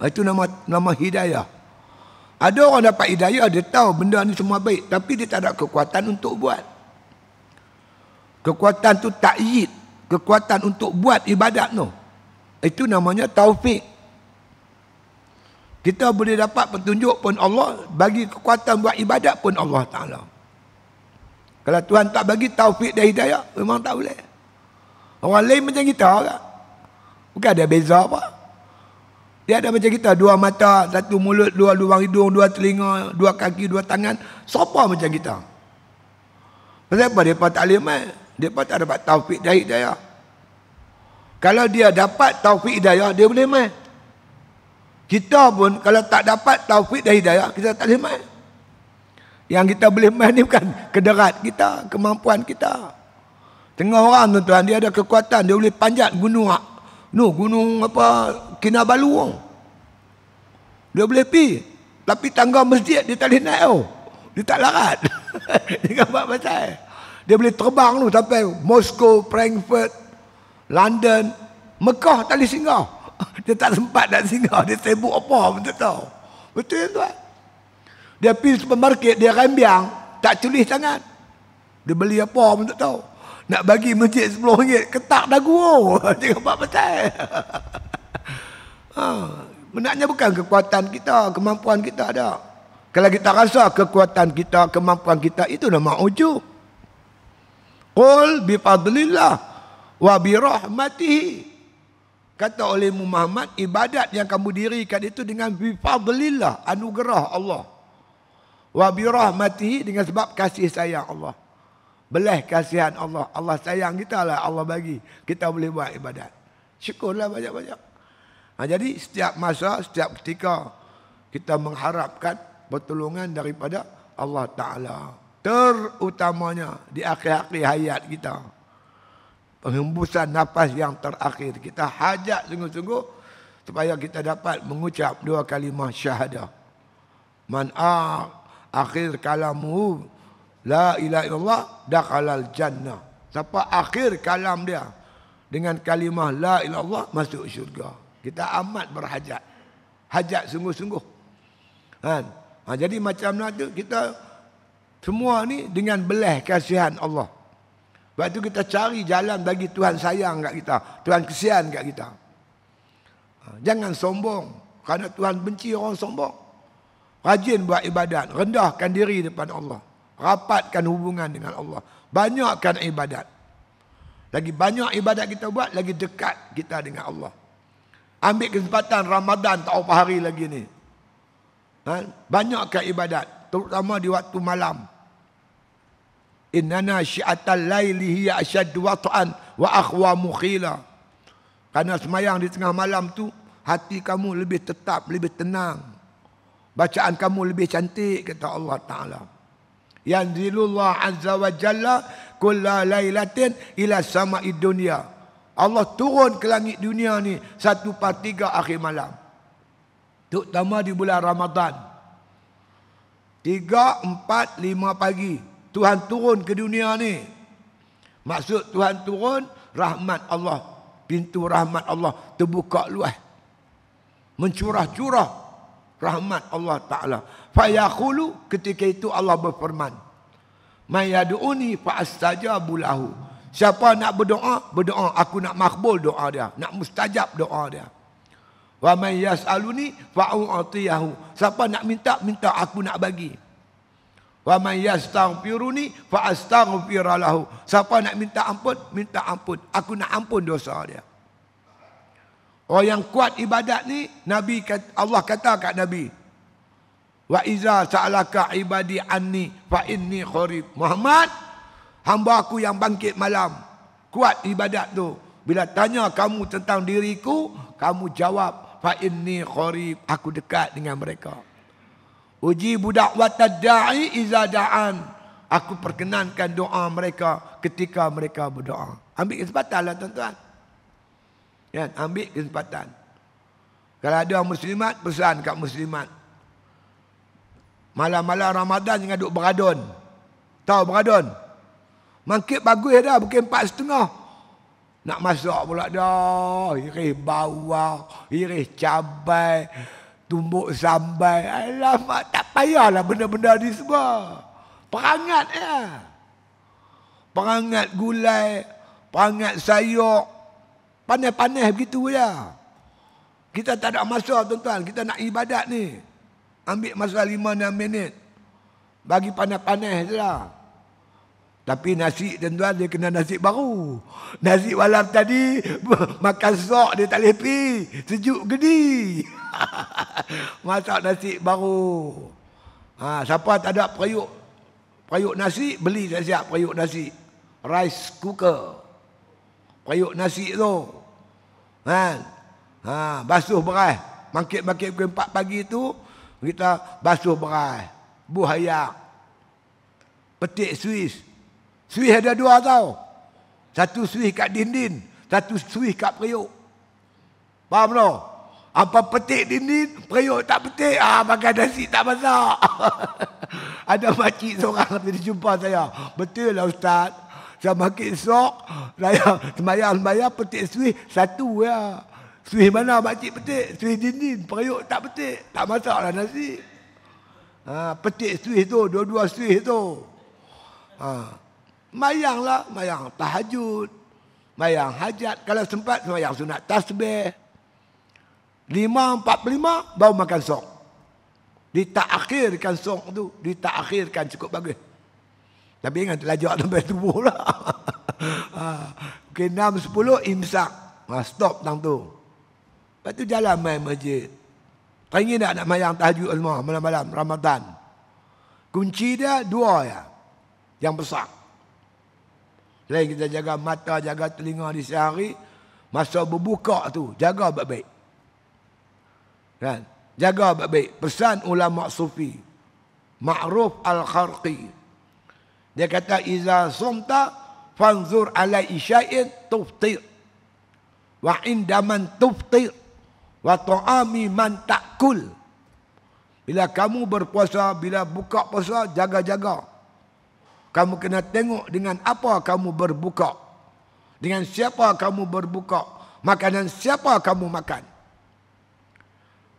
ah, itu nama nama hidayah ada orang dapat hidayah dia tahu benda ni semua baik tapi dia tak ada kekuatan untuk buat kekuatan tu takyid kekuatan untuk buat ibadat tu itu namanya taufik kita boleh dapat petunjuk pun Allah bagi kekuatan buat ibadat pun Allah Taala. Kalau Tuhan tak bagi taufik dan hidayah memang tak boleh. Orang lain macam kita kan? Bukan ada beza apa. Dia ada macam kita, dua mata, satu mulut, dua lubang hidung, dua telinga, dua kaki, dua tangan. Siapa macam kita? Sebab apa? Mereka tak boleh main. Mereka tak dapat taufik dari daya. Kalau dia dapat taufik daya, dia boleh main. Eh? Kita pun kalau tak dapat taufik dari daya, kita tak boleh main. Eh? Yang kita boleh main ni bukan kederat kita, kemampuan Kita. Tengah orang tuan-tuan dia ada kekuatan dia boleh panjat gunung hak. No gunung apa Kinabalu. Dia boleh pi. Tapi tangga masjid dia tak boleh naik oh. Dia tak larat. Dengan buat pasal. Dia boleh terbang tu sampai Moscow, Frankfurt, London, Mekah tak boleh singgah. Dia tak sempat nak singgah. Dia sibuk apa pun tak tahu. Betul ya tuan? Dia pergi supermarket, dia rembiang. Tak tulis tangan. Dia beli apa pun tak tahu. Nak bagi masjid sepuluh ringgit Ketak dagu Jangan buat petai ha. Menaknya bukan kekuatan kita Kemampuan kita ada Kalau kita rasa kekuatan kita Kemampuan kita itu nama ujub Qul bifadlillah Wa birahmatihi Kata oleh Muhammad Ibadat yang kamu dirikan itu dengan Bifadlillah anugerah Allah Wa birahmatihi Dengan sebab kasih sayang Allah belah kasihan Allah. Allah sayang kita lah Allah bagi. Kita boleh buat ibadat. Syukurlah banyak-banyak. Ha, jadi setiap masa, setiap ketika kita mengharapkan pertolongan daripada Allah Ta'ala. Terutamanya di akhir-akhir hayat kita. Penghembusan nafas yang terakhir. Kita hajat sungguh-sungguh supaya kita dapat mengucap dua kalimah syahadah. Man'ar akhir kalamu La ilaha illallah dakhalal jannah. Siapa akhir kalam dia dengan kalimah la ilaha illallah masuk syurga. Kita amat berhajat. Hajat sungguh-sungguh. Kan? Ha, jadi macam mana tu kita semua ni dengan belah kasihan Allah. Sebab tu kita cari jalan bagi Tuhan sayang kat kita. Tuhan kasihan, kat kita. Ha, jangan sombong. Kerana Tuhan benci orang sombong. Rajin buat ibadat. Rendahkan diri depan Allah. Rapatkan hubungan dengan Allah. Banyakkan ibadat. Lagi banyak ibadat kita buat, lagi dekat kita dengan Allah. Ambil kesempatan Ramadan tak berapa hari lagi ni. Ha? Banyakkan ibadat, terutama di waktu malam. Innana syi'atal laili hiya asyaddu wat'an wa akhwa mukhila. Karena semayang di tengah malam tu hati kamu lebih tetap, lebih tenang. Bacaan kamu lebih cantik kata Allah Taala. Yang yanzilullah azza wa jalla kulla lailatin ila sama'i dunya Allah turun ke langit dunia ni satu per tiga akhir malam terutama di bulan Ramadan tiga, empat, lima pagi Tuhan turun ke dunia ni maksud Tuhan turun rahmat Allah pintu rahmat Allah terbuka luas mencurah-curah rahmat Allah Taala. Fayakulu ketika itu Allah berfirman, Mayaduni faastaja bulahu. Siapa nak berdoa, berdoa. Aku nak makbul doa dia, nak mustajab doa dia. Wa may yas'aluni fa'u'tiyahu. Siapa nak minta, minta aku nak bagi. Wa may yastaghfiruni fa'astaghfir lahu. Siapa nak minta ampun, minta ampun. Aku nak ampun dosa dia. Orang yang kuat ibadat ni Nabi kata, Allah kata kat Nabi Wa iza sa'alaka ibadi anni fa inni kharib Muhammad hamba aku yang bangkit malam kuat ibadat tu bila tanya kamu tentang diriku kamu jawab fa inni kharib aku dekat dengan mereka Uji budak watad da'i iza da'an Aku perkenankan doa mereka ketika mereka berdoa Ambil kesempatan lah tuan-tuan Ya, ambil kesempatan. Kalau ada orang muslimat, pesan kat muslimat. Malam-malam Ramadan jangan duduk beradun. Tahu beradun? Mangkit bagus dah, bukan empat setengah. Nak masak pula dah. Iris bawang, iris cabai, tumbuk sambal. Alamak, tak payahlah benda-benda ni semua. Perangat ya. Perangat gulai, perangat sayur, Panas-panas begitu ya. Kita tak ada masa tuan-tuan. Kita nak ibadat ni. Ambil masa lima enam minit. Bagi panas-panas je lah. Tapi nasi tuan-tuan dia kena nasi baru. Nasi walam tadi makan sok dia tak lepi. Sejuk gedi. Masak nasi baru. Ha, siapa tak ada periuk, periuk nasi, beli siap-siap periuk nasi. Rice cooker. Periuk nasi tu. Ha. Ha, basuh beras. Mangkit-mangkit pukul 4 pagi tu kita basuh beras. Buh ayak. Petik suis. Suis ada dua tau. Satu suis kat dinding, satu suis kat periuk. Faham tak? Apa petik dinding, periuk tak petik, ah makan nasi tak masak. ada makcik seorang tadi jumpa saya. Betul lah ustaz sama sok, raya semayang semayang petik suih satu ya suih mana makcik petik suih dinin periuk tak petik tak masak lah nasi ha, petik suih tu dua-dua suih tu ha, mayang lah mayang tahajud mayang hajat kalau sempat mayang sunat tasbih lima empat lima baru makan sok ditakhirkan sok tu ditakhirkan cukup bagus tapi ingat terlajak sampai subuh lah. Ah, okey, enam sepuluh imsak. Ah, stop tang tu. Lepas tu jalan main masjid. Tak ingin tak nak mayang tahajud ulmah malam-malam Ramadan. Kunci dia dua ya. Yang besar. Lain kita jaga mata, jaga telinga di sehari. Masa berbuka tu, jaga baik-baik. Kan? Jaga baik-baik. Pesan ulama sufi. Ma'ruf al-kharqi. Dia kata iza sumta fanzur ala isya'in tuftir. Wa indaman tuftir. Wa ta'ami man takul. Bila kamu berpuasa, bila buka puasa, jaga-jaga. Kamu kena tengok dengan apa kamu berbuka. Dengan siapa kamu berbuka. Makanan siapa kamu makan.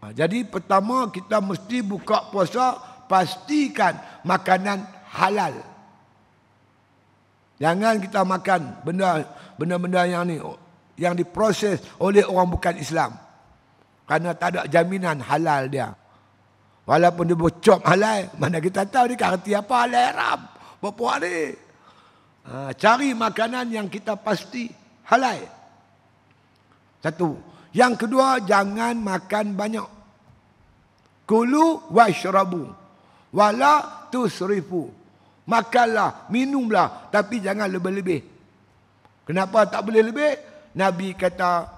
Ha, jadi pertama kita mesti buka puasa, pastikan makanan Halal. Jangan kita makan benda benda yang ni yang diproses oleh orang bukan Islam. Karena tak ada jaminan halal dia. Walaupun dia bercop halal, mana kita tahu dia kerti apa halal Arab. Berapa hari? Ha, cari makanan yang kita pasti halal. Satu. Yang kedua, jangan makan banyak. Kulu washrabu. tu tusrifu. Makanlah, minumlah Tapi jangan lebih-lebih Kenapa tak boleh lebih? Nabi kata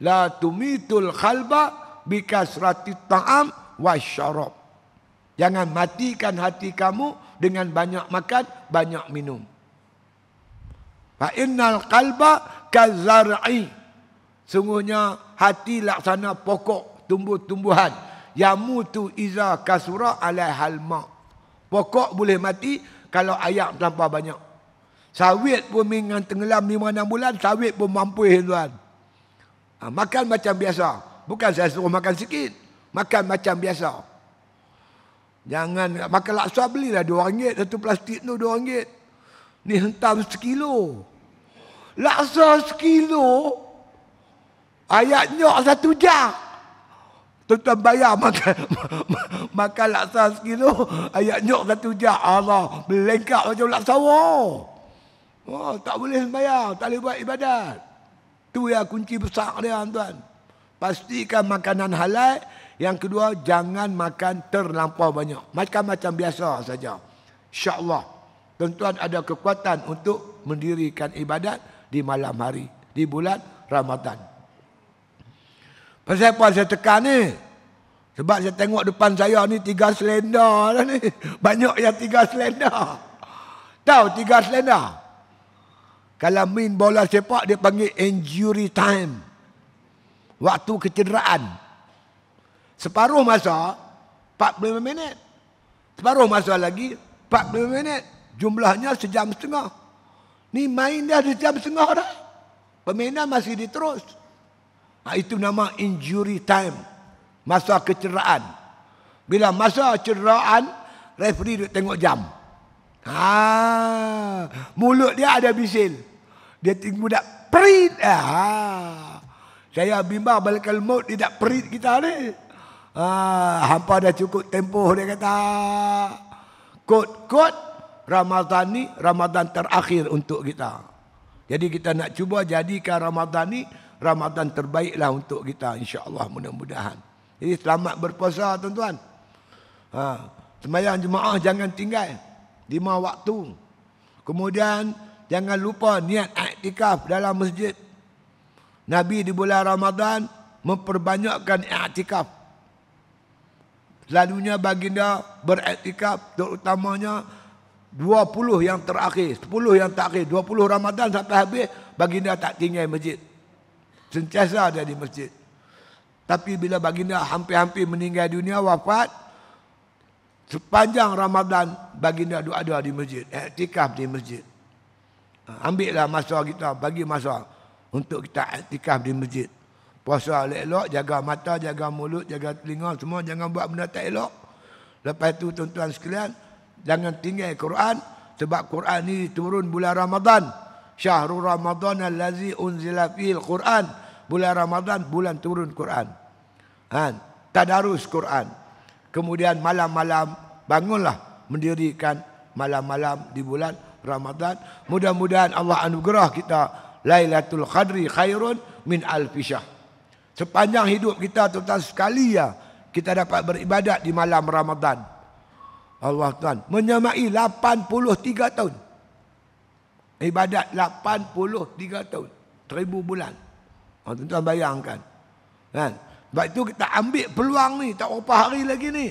La tumitul khalba Bikasrati ta'am wa syarab Jangan matikan hati kamu Dengan banyak makan, banyak minum Fa innal qalba kazar'i Sungguhnya hati laksana pokok Tumbuh-tumbuhan Yamutu iza kasura alai halma' Pokok boleh mati kalau ayak terlampau banyak. Sawit pun mengan tenggelam lima enam bulan, sawit pun mampu tuan. Ha, makan macam biasa. Bukan saya suruh makan sikit. Makan macam biasa. Jangan makan laksa belilah dua ringgit. Satu plastik tu dua ringgit. Ni hentam sekilo. Laksa sekilo. Ayak nyok satu jam tuan-tuan bayar makan makan laksa sikit tu ayat nyok satu jam Allah melengkap macam laksa wow. oh, tak boleh bayar tak boleh buat ibadat tu ya kunci besar dia tuan pastikan makanan halal yang kedua jangan makan terlampau banyak macam-macam biasa saja insyaallah tuan-tuan ada kekuatan untuk mendirikan ibadat di malam hari di bulan Ramadan. Pasal apa saya tekan ni? Sebab saya tengok depan saya ni tiga selendar lah ni. Banyak yang tiga selendar. Tahu tiga selendar? Kalau main bola sepak dia panggil injury time. Waktu kecederaan. Separuh masa 45 minit. Separuh masa lagi 45 minit. Jumlahnya sejam setengah. Ni main dah sejam setengah dah. Pemainan masih diterus. Ha, itu nama injury time. Masa kecederaan. Bila masa kecederaan, referee duduk tengok jam. Ha, mulut dia ada bisil. Dia tengok budak perit. Ha, saya bimbang balik mood dia tak perit kita ni. Ha, hampa dah cukup tempoh dia kata. Kod-kod Ramadhan ni Ramadhan terakhir untuk kita. Jadi kita nak cuba jadikan Ramadhan ni Ramadan terbaiklah untuk kita insya-Allah mudah-mudahan. Jadi selamat berpuasa tuan-tuan. Ha, sembahyang jemaah jangan tinggal di lima waktu. Kemudian jangan lupa niat iktikaf dalam masjid. Nabi di bulan Ramadan memperbanyakkan iktikaf. Selalunya baginda beriktikaf terutamanya 20 yang terakhir, 10 yang terakhir, 20 Ramadan sampai habis baginda tak tinggal masjid. Sentiasa ada di masjid. Tapi bila baginda hampir-hampir meninggal dunia wafat, sepanjang Ramadan baginda doa doa di masjid, etikaf di masjid. Ha, ambillah masa kita, bagi masa untuk kita etikaf di masjid. Puasa elok-elok, jaga mata, jaga mulut, jaga telinga, semua jangan buat benda tak elok. Lepas itu tuan-tuan sekalian, jangan tinggal Quran sebab Quran ini turun bulan Ramadan syahrul ramadhan allazi unzila fil quran bulan ramadhan bulan turun quran kan tadarus quran kemudian malam-malam bangunlah mendirikan malam-malam di bulan ramadhan mudah-mudahan Allah anugerah kita lailatul qadri khairun min alfisyah sepanjang hidup kita tuan sekali ya kita dapat beribadat di malam ramadhan Allah Tuhan menyamai 83 tahun ibadat 83 tahun 1000 bulan oh, tuan-tuan bayangkan kan sebab itu kita ambil peluang ni tak berapa hari lagi ni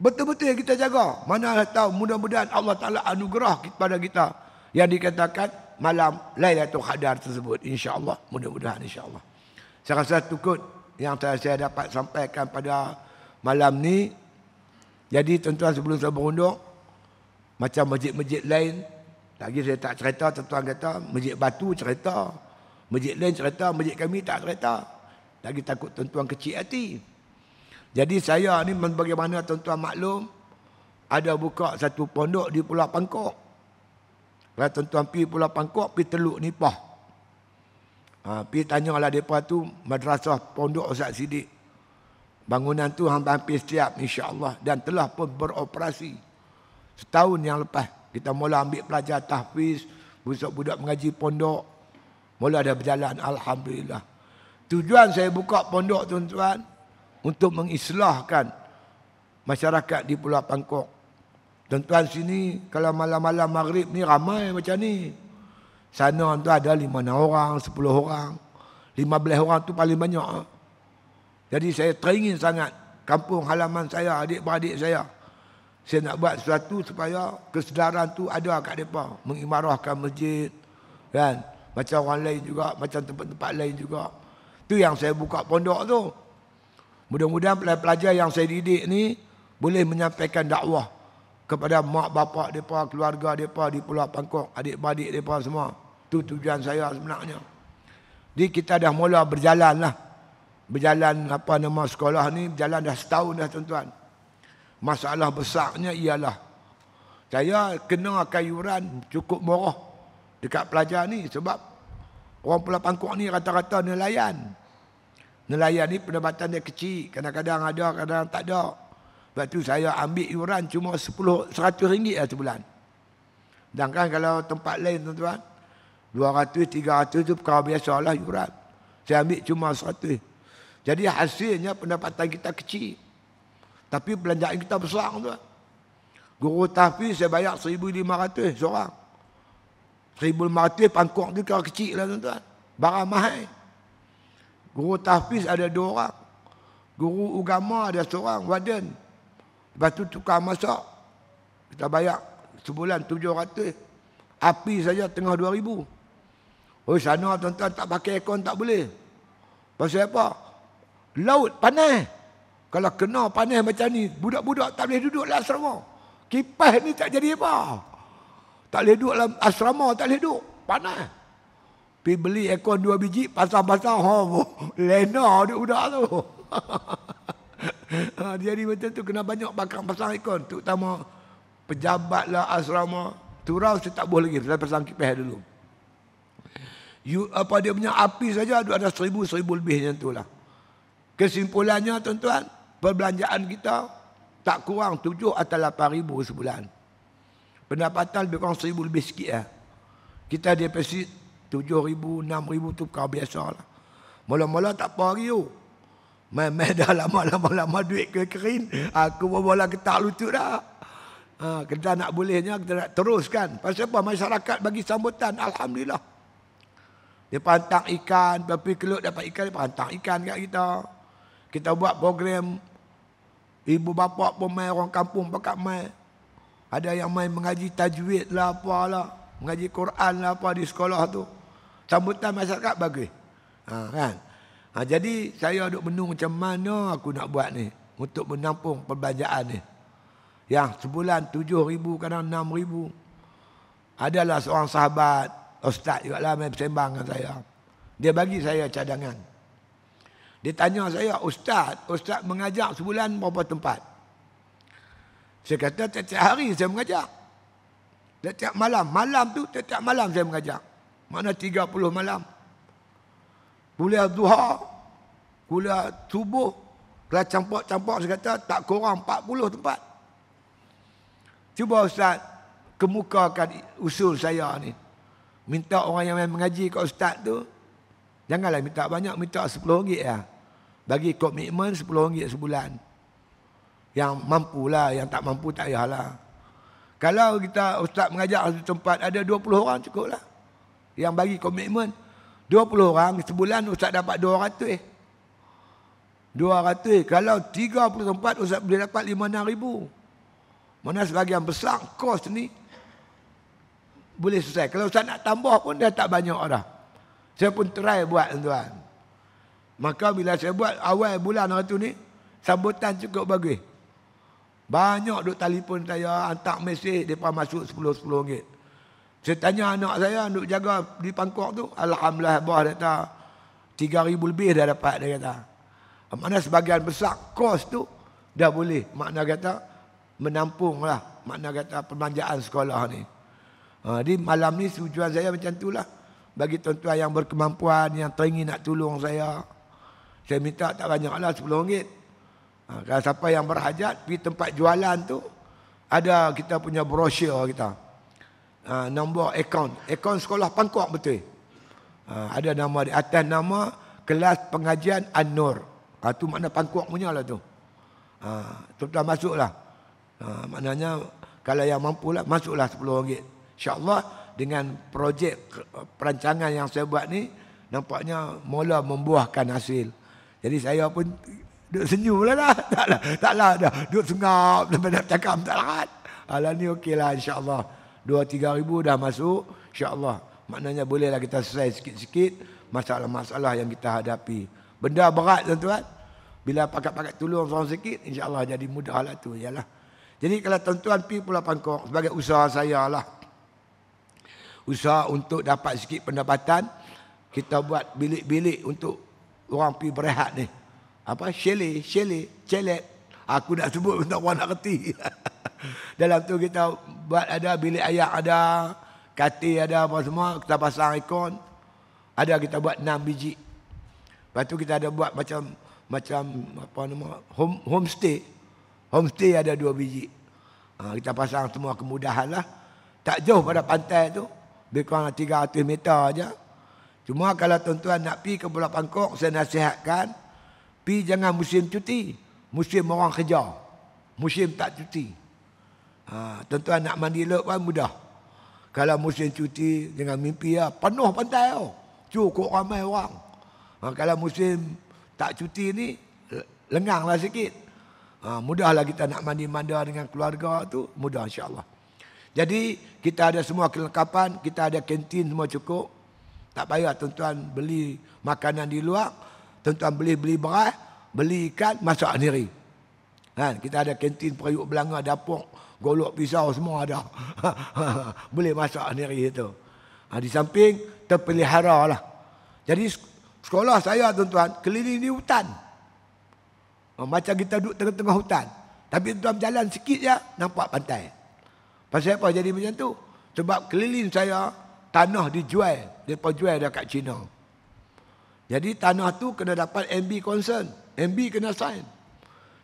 betul-betul kita jaga mana tahu mudah-mudahan Allah Ta'ala anugerah kepada kita yang dikatakan malam Lailatul Qadar tersebut insya-Allah mudah-mudahan insya-Allah saya rasa cukup yang saya, dapat sampaikan pada malam ni jadi tuan-tuan sebelum saya berunduk macam masjid-masjid lain lagi saya tak cerita tuan-tuan kata masjid batu cerita, masjid lain cerita, masjid kami tak cerita. Lagi takut tuan-tuan kecil hati. Jadi saya ni bagaimana tuan-tuan maklum ada buka satu pondok di Pulau Pangkok. Kalau tuan-tuan pergi Pulau Pangkok, pergi Teluk Nipah. Ha, pergi lah mereka tu madrasah pondok Ustaz Sidik Bangunan tu hampir setiap insyaAllah dan telah pun beroperasi setahun yang lepas. Kita mula ambil pelajar tahfiz, budak budak mengaji pondok. Mula ada berjalan, Alhamdulillah. Tujuan saya buka pondok tuan-tuan untuk mengislahkan masyarakat di Pulau Pangkok. Tuan-tuan sini kalau malam-malam maghrib ni ramai macam ni. Sana tu ada lima orang, sepuluh orang. Lima belah orang tu paling banyak. Jadi saya teringin sangat kampung halaman saya, adik-beradik saya saya nak buat sesuatu supaya kesedaran tu ada kat depa mengimarahkan masjid kan macam orang lain juga macam tempat-tempat lain juga tu yang saya buka pondok tu mudah-mudahan pelajar-pelajar yang saya didik ni boleh menyampaikan dakwah kepada mak bapak depa keluarga depa di Pulau Pangkok adik-beradik depa semua tu tujuan saya sebenarnya jadi kita dah mula berjalan lah Berjalan apa nama sekolah ni Berjalan dah setahun dah tuan-tuan masalah besarnya ialah saya kena kayuran cukup murah dekat pelajar ni sebab orang pulau pangkuk ni rata-rata nelayan. Nelayan ni pendapatan dia kecil, kadang-kadang ada, kadang-kadang tak ada. Sebab tu saya ambil yuran cuma 10 100 ringgit lah sebulan. Sedangkan kalau tempat lain tuan-tuan 200 300 tu perkara biasalah yuran. Saya ambil cuma 100. Jadi hasilnya pendapatan kita kecil. Tapi belanjaan kita besar tuan. Guru tahfiz saya bayar 1500 seorang. 1500 pangkuk tu kira kecil lah tuan-tuan. Barang mahal. Guru tahfiz ada dua orang. Guru Ugama ada seorang, Waden Lepas tu tukar masak. Kita bayar sebulan 700. Api saja tengah 2000. Oh sana tuan-tuan tak pakai aircon tak boleh. Pasal apa? Laut panas. Kalau kena panas macam ni, budak-budak tak boleh duduk dalam asrama. Kipas ni tak jadi apa. Tak boleh duduk dalam asrama, tak boleh duduk. Panas. Pergi beli ekor dua biji, pasang-pasang. Ha, lena dia budak tu. Ha, jadi macam tu kena banyak bakang pasang ekor. Terutama pejabat lah asrama. Turau saya tak boleh lagi. Saya pasang kipas dulu. You, apa dia punya api saja ada seribu seribu lebih macam tu lah. Kesimpulannya tuan-tuan, perbelanjaan kita tak kurang 7 atau 8 ribu sebulan. Pendapatan lebih kurang 1000 lebih sikit lah. Kita deposit 7 ribu, 6 ribu tu bukan biasa lah. Mula-mula tak apa hari tu. main dah lama-lama-lama duit ke kering. Aku pun bola ketak lucu dah. Ha, kita nak bolehnya, kita nak teruskan. Pasal apa? Masyarakat bagi sambutan. Alhamdulillah. Dia pantang ikan, tapi kelut dapat ikan, dia pantang ikan kat kita. Kita buat program Ibu bapa pun main orang kampung pakat main. Ada yang main mengaji tajwid lah apa lah, Mengaji Quran lah apa di sekolah tu. Sambutan masyarakat bagus. Ha, kan? Ha, jadi saya duduk menung macam mana aku nak buat ni. Untuk menampung perbelanjaan ni. Yang sebulan tujuh ribu kadang enam ribu. Adalah seorang sahabat. Ustaz juga lah main bersembang dengan saya. Dia bagi saya cadangan. Dia tanya saya, Ustaz, Ustaz mengajar sebulan berapa tempat? Saya kata, setiap hari saya mengajar. Setiap malam. Malam tu setiap malam saya mengajar. Mana 30 malam. Kuliah duha, kuliah subuh, kelas campak-campak saya kata, tak kurang 40 tempat. Cuba Ustaz, kemukakan usul saya ni. Minta orang yang mengaji kat Ustaz tu, janganlah minta banyak, minta 10 ringgit lah. Ya bagi komitmen 10 ringgit sebulan. Yang mampu lah, yang tak mampu tak payahlah. Kalau kita ustaz mengajar satu tempat ada 20 orang cukuplah. Yang bagi komitmen 20 orang sebulan ustaz dapat 200 eh. 200 kalau 30 tempat ustaz boleh dapat 5000. Mana sebagian besar kos ni boleh selesai. Kalau ustaz nak tambah pun dah tak banyak orang. Saya pun try buat tuan. Maka bila saya buat awal bulan hari tu ni, sambutan cukup bagus. Banyak duk telefon saya, hantar mesej, mereka masuk 10-10 ringgit. Saya tanya anak saya, duk jaga di pangkok tu, Alhamdulillah, bah, dia kata, 3,000 lebih dah dapat, dia kata. Mana sebagian besar kos tu, dah boleh. Makna kata, menampung lah. Makna kata, permanjaan sekolah ni. Jadi ha, malam ni tujuan saya macam tu lah. Bagi tuan-tuan yang berkemampuan, yang teringin nak tolong saya, saya minta tak banyaklah sepuluh ringgit. Ha, kalau siapa yang berhajat, pergi tempat jualan tu. Ada kita punya brosur kita. Ha, nombor akaun. Akaun sekolah pangkuak betul. Ha, ada nama di atas nama kelas pengajian An-Nur. Ha, tu makna pangkuk punya lah tu. Ha, tu dah masuk lah. Ha, maknanya kalau yang mampu lah, masuk lah sepuluh ringgit. InsyaAllah dengan projek perancangan yang saya buat ni, nampaknya mula membuahkan hasil. Jadi saya pun duduk senyum lah dah. Tak lah, tak lah dah. Duduk sengap, tak nak cakap, tak lah. Hal ni okey lah insyaAllah. Dua, tiga ribu dah masuk, insyaAllah. Maknanya bolehlah kita selesai sikit-sikit masalah-masalah yang kita hadapi. Benda berat tuan-tuan. Bila pakat-pakat tulung seorang sikit, insyaAllah jadi mudah lah tu. Yalah. Jadi kalau tuan-tuan pergi Pulau Pangkok, sebagai usaha saya lah. Usaha untuk dapat sikit pendapatan, kita buat bilik-bilik untuk orang pergi berehat ni. Apa? Shelly, Shelly, Celet. Aku nak sebut untuk orang nak kerti. Dalam tu kita buat ada bilik ayak ada, kati ada apa semua. Kita pasang ikon. Ada kita buat enam biji. Lepas tu kita ada buat macam macam apa nama home, homestay. Homestay ada dua biji. Ha, kita pasang semua kemudahan lah. Tak jauh pada pantai tu. Lebih kurang 300 meter aja. Cuma kalau tuan-tuan nak pi ke Pulau Pangkok, saya nasihatkan, pi jangan musim cuti. Musim orang kerja. Musim tak cuti. Ha, tuan-tuan nak mandi lep pun mudah. Kalau musim cuti, jangan mimpi ya Penuh pantai tau. Cukup ramai orang. Ha, kalau musim tak cuti ni, lengang lah sikit. Ha, mudahlah kita nak mandi manda dengan keluarga tu. Mudah insyaAllah. Jadi kita ada semua kelengkapan, kita ada kantin semua cukup. Tak payah tuan-tuan beli makanan di luar, tuan-tuan beli-beli beras, beli ikan, masak sendiri. Ha, kita ada kantin periuk belanga, dapur, golok pisau semua ada. Boleh masak sendiri itu. Ha, di samping terpelihara lah. Jadi sekolah saya tuan-tuan keliling di hutan. Ha, macam kita duduk tengah-tengah hutan. Tapi tuan-tuan jalan sikit je nampak pantai. Pasal apa jadi macam tu? Sebab keliling saya tanah dijual mereka jual dekat China. Jadi tanah tu kena dapat MB concern. MB kena sign.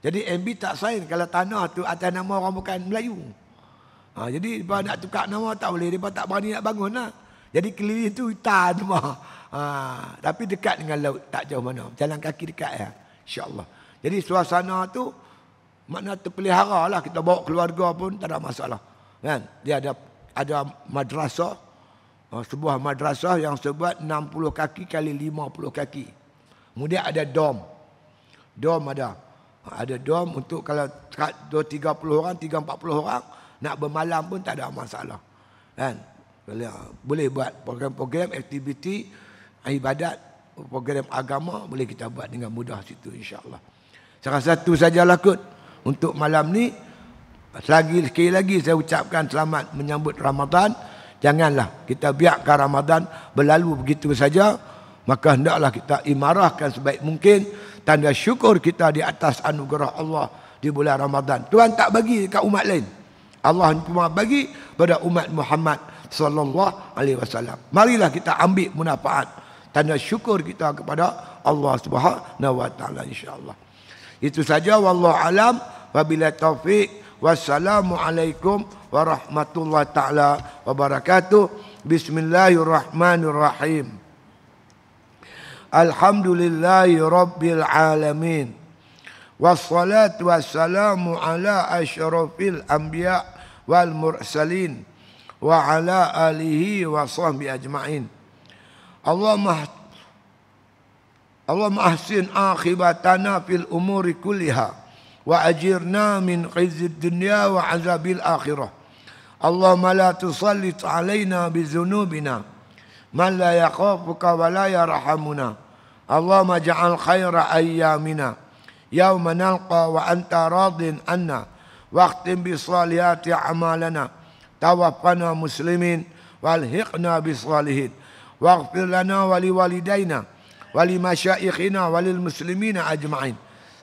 Jadi MB tak sign kalau tanah tu atas nama orang bukan Melayu. Ha, jadi mereka nak tukar nama tak boleh. Mereka tak berani nak bangun lah. Jadi keliling tu hutan. Ha, tapi dekat dengan laut. Tak jauh mana. Jalan kaki dekat ya. InsyaAllah. Jadi suasana tu makna terpelihara lah. Kita bawa keluarga pun tak ada masalah. Kan? Dia ada ada madrasah Oh, sebuah madrasah yang sebuat 60 kaki kali 50 kaki. Kemudian ada dom. Dom ada. Ada dom untuk kalau 30 orang, 3 40 orang nak bermalam pun tak ada masalah. Kan? Boleh, boleh buat program-program aktiviti ibadat program agama boleh kita buat dengan mudah situ insyaallah. Saya rasa satu sajalah kot untuk malam ni. Selagi sekali lagi saya ucapkan selamat menyambut Ramadan. Janganlah kita biarkan Ramadan berlalu begitu saja. Maka hendaklah kita imarahkan sebaik mungkin tanda syukur kita di atas anugerah Allah di bulan Ramadan. Tuhan tak bagi ke umat lain. Allah cuma bagi pada umat Muhammad sallallahu alaihi wasallam. Marilah kita ambil manfaat tanda syukur kita kepada Allah Subhanahu wa taala insyaallah. Itu saja wallahu alam wabillahi taufik Wassalamualaikum warahmatullahi taala wabarakatuh. Bismillahirrahmanirrahim. Alhamdulillahirabbil alamin. Wassalatu wassalamu ala asyrafil anbiya wal mursalin wa ala alihi wa sahbi ajmain. mah Allah mahsin akhibatana fil umuri kulliha. وأجرنا من خزي الدنيا وعذاب الآخرة اللهم لا تسلط علينا بذنوبنا من لا يخافك ولا يرحمنا اللهم اجعل خير أيامنا يوم نلقى وأنت راض عنا واختم بصالحات أعمالنا توفنا مسلمين والحقنا بالصالحين واغفر لنا ولوالدينا ولمشائخنا وللمسلمين أجمعين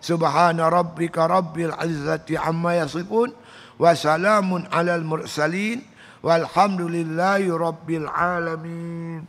Subhana rabbika rabbil izzati amma yasifun wa salamun alal mursalin walhamdulillahi rabbil alamin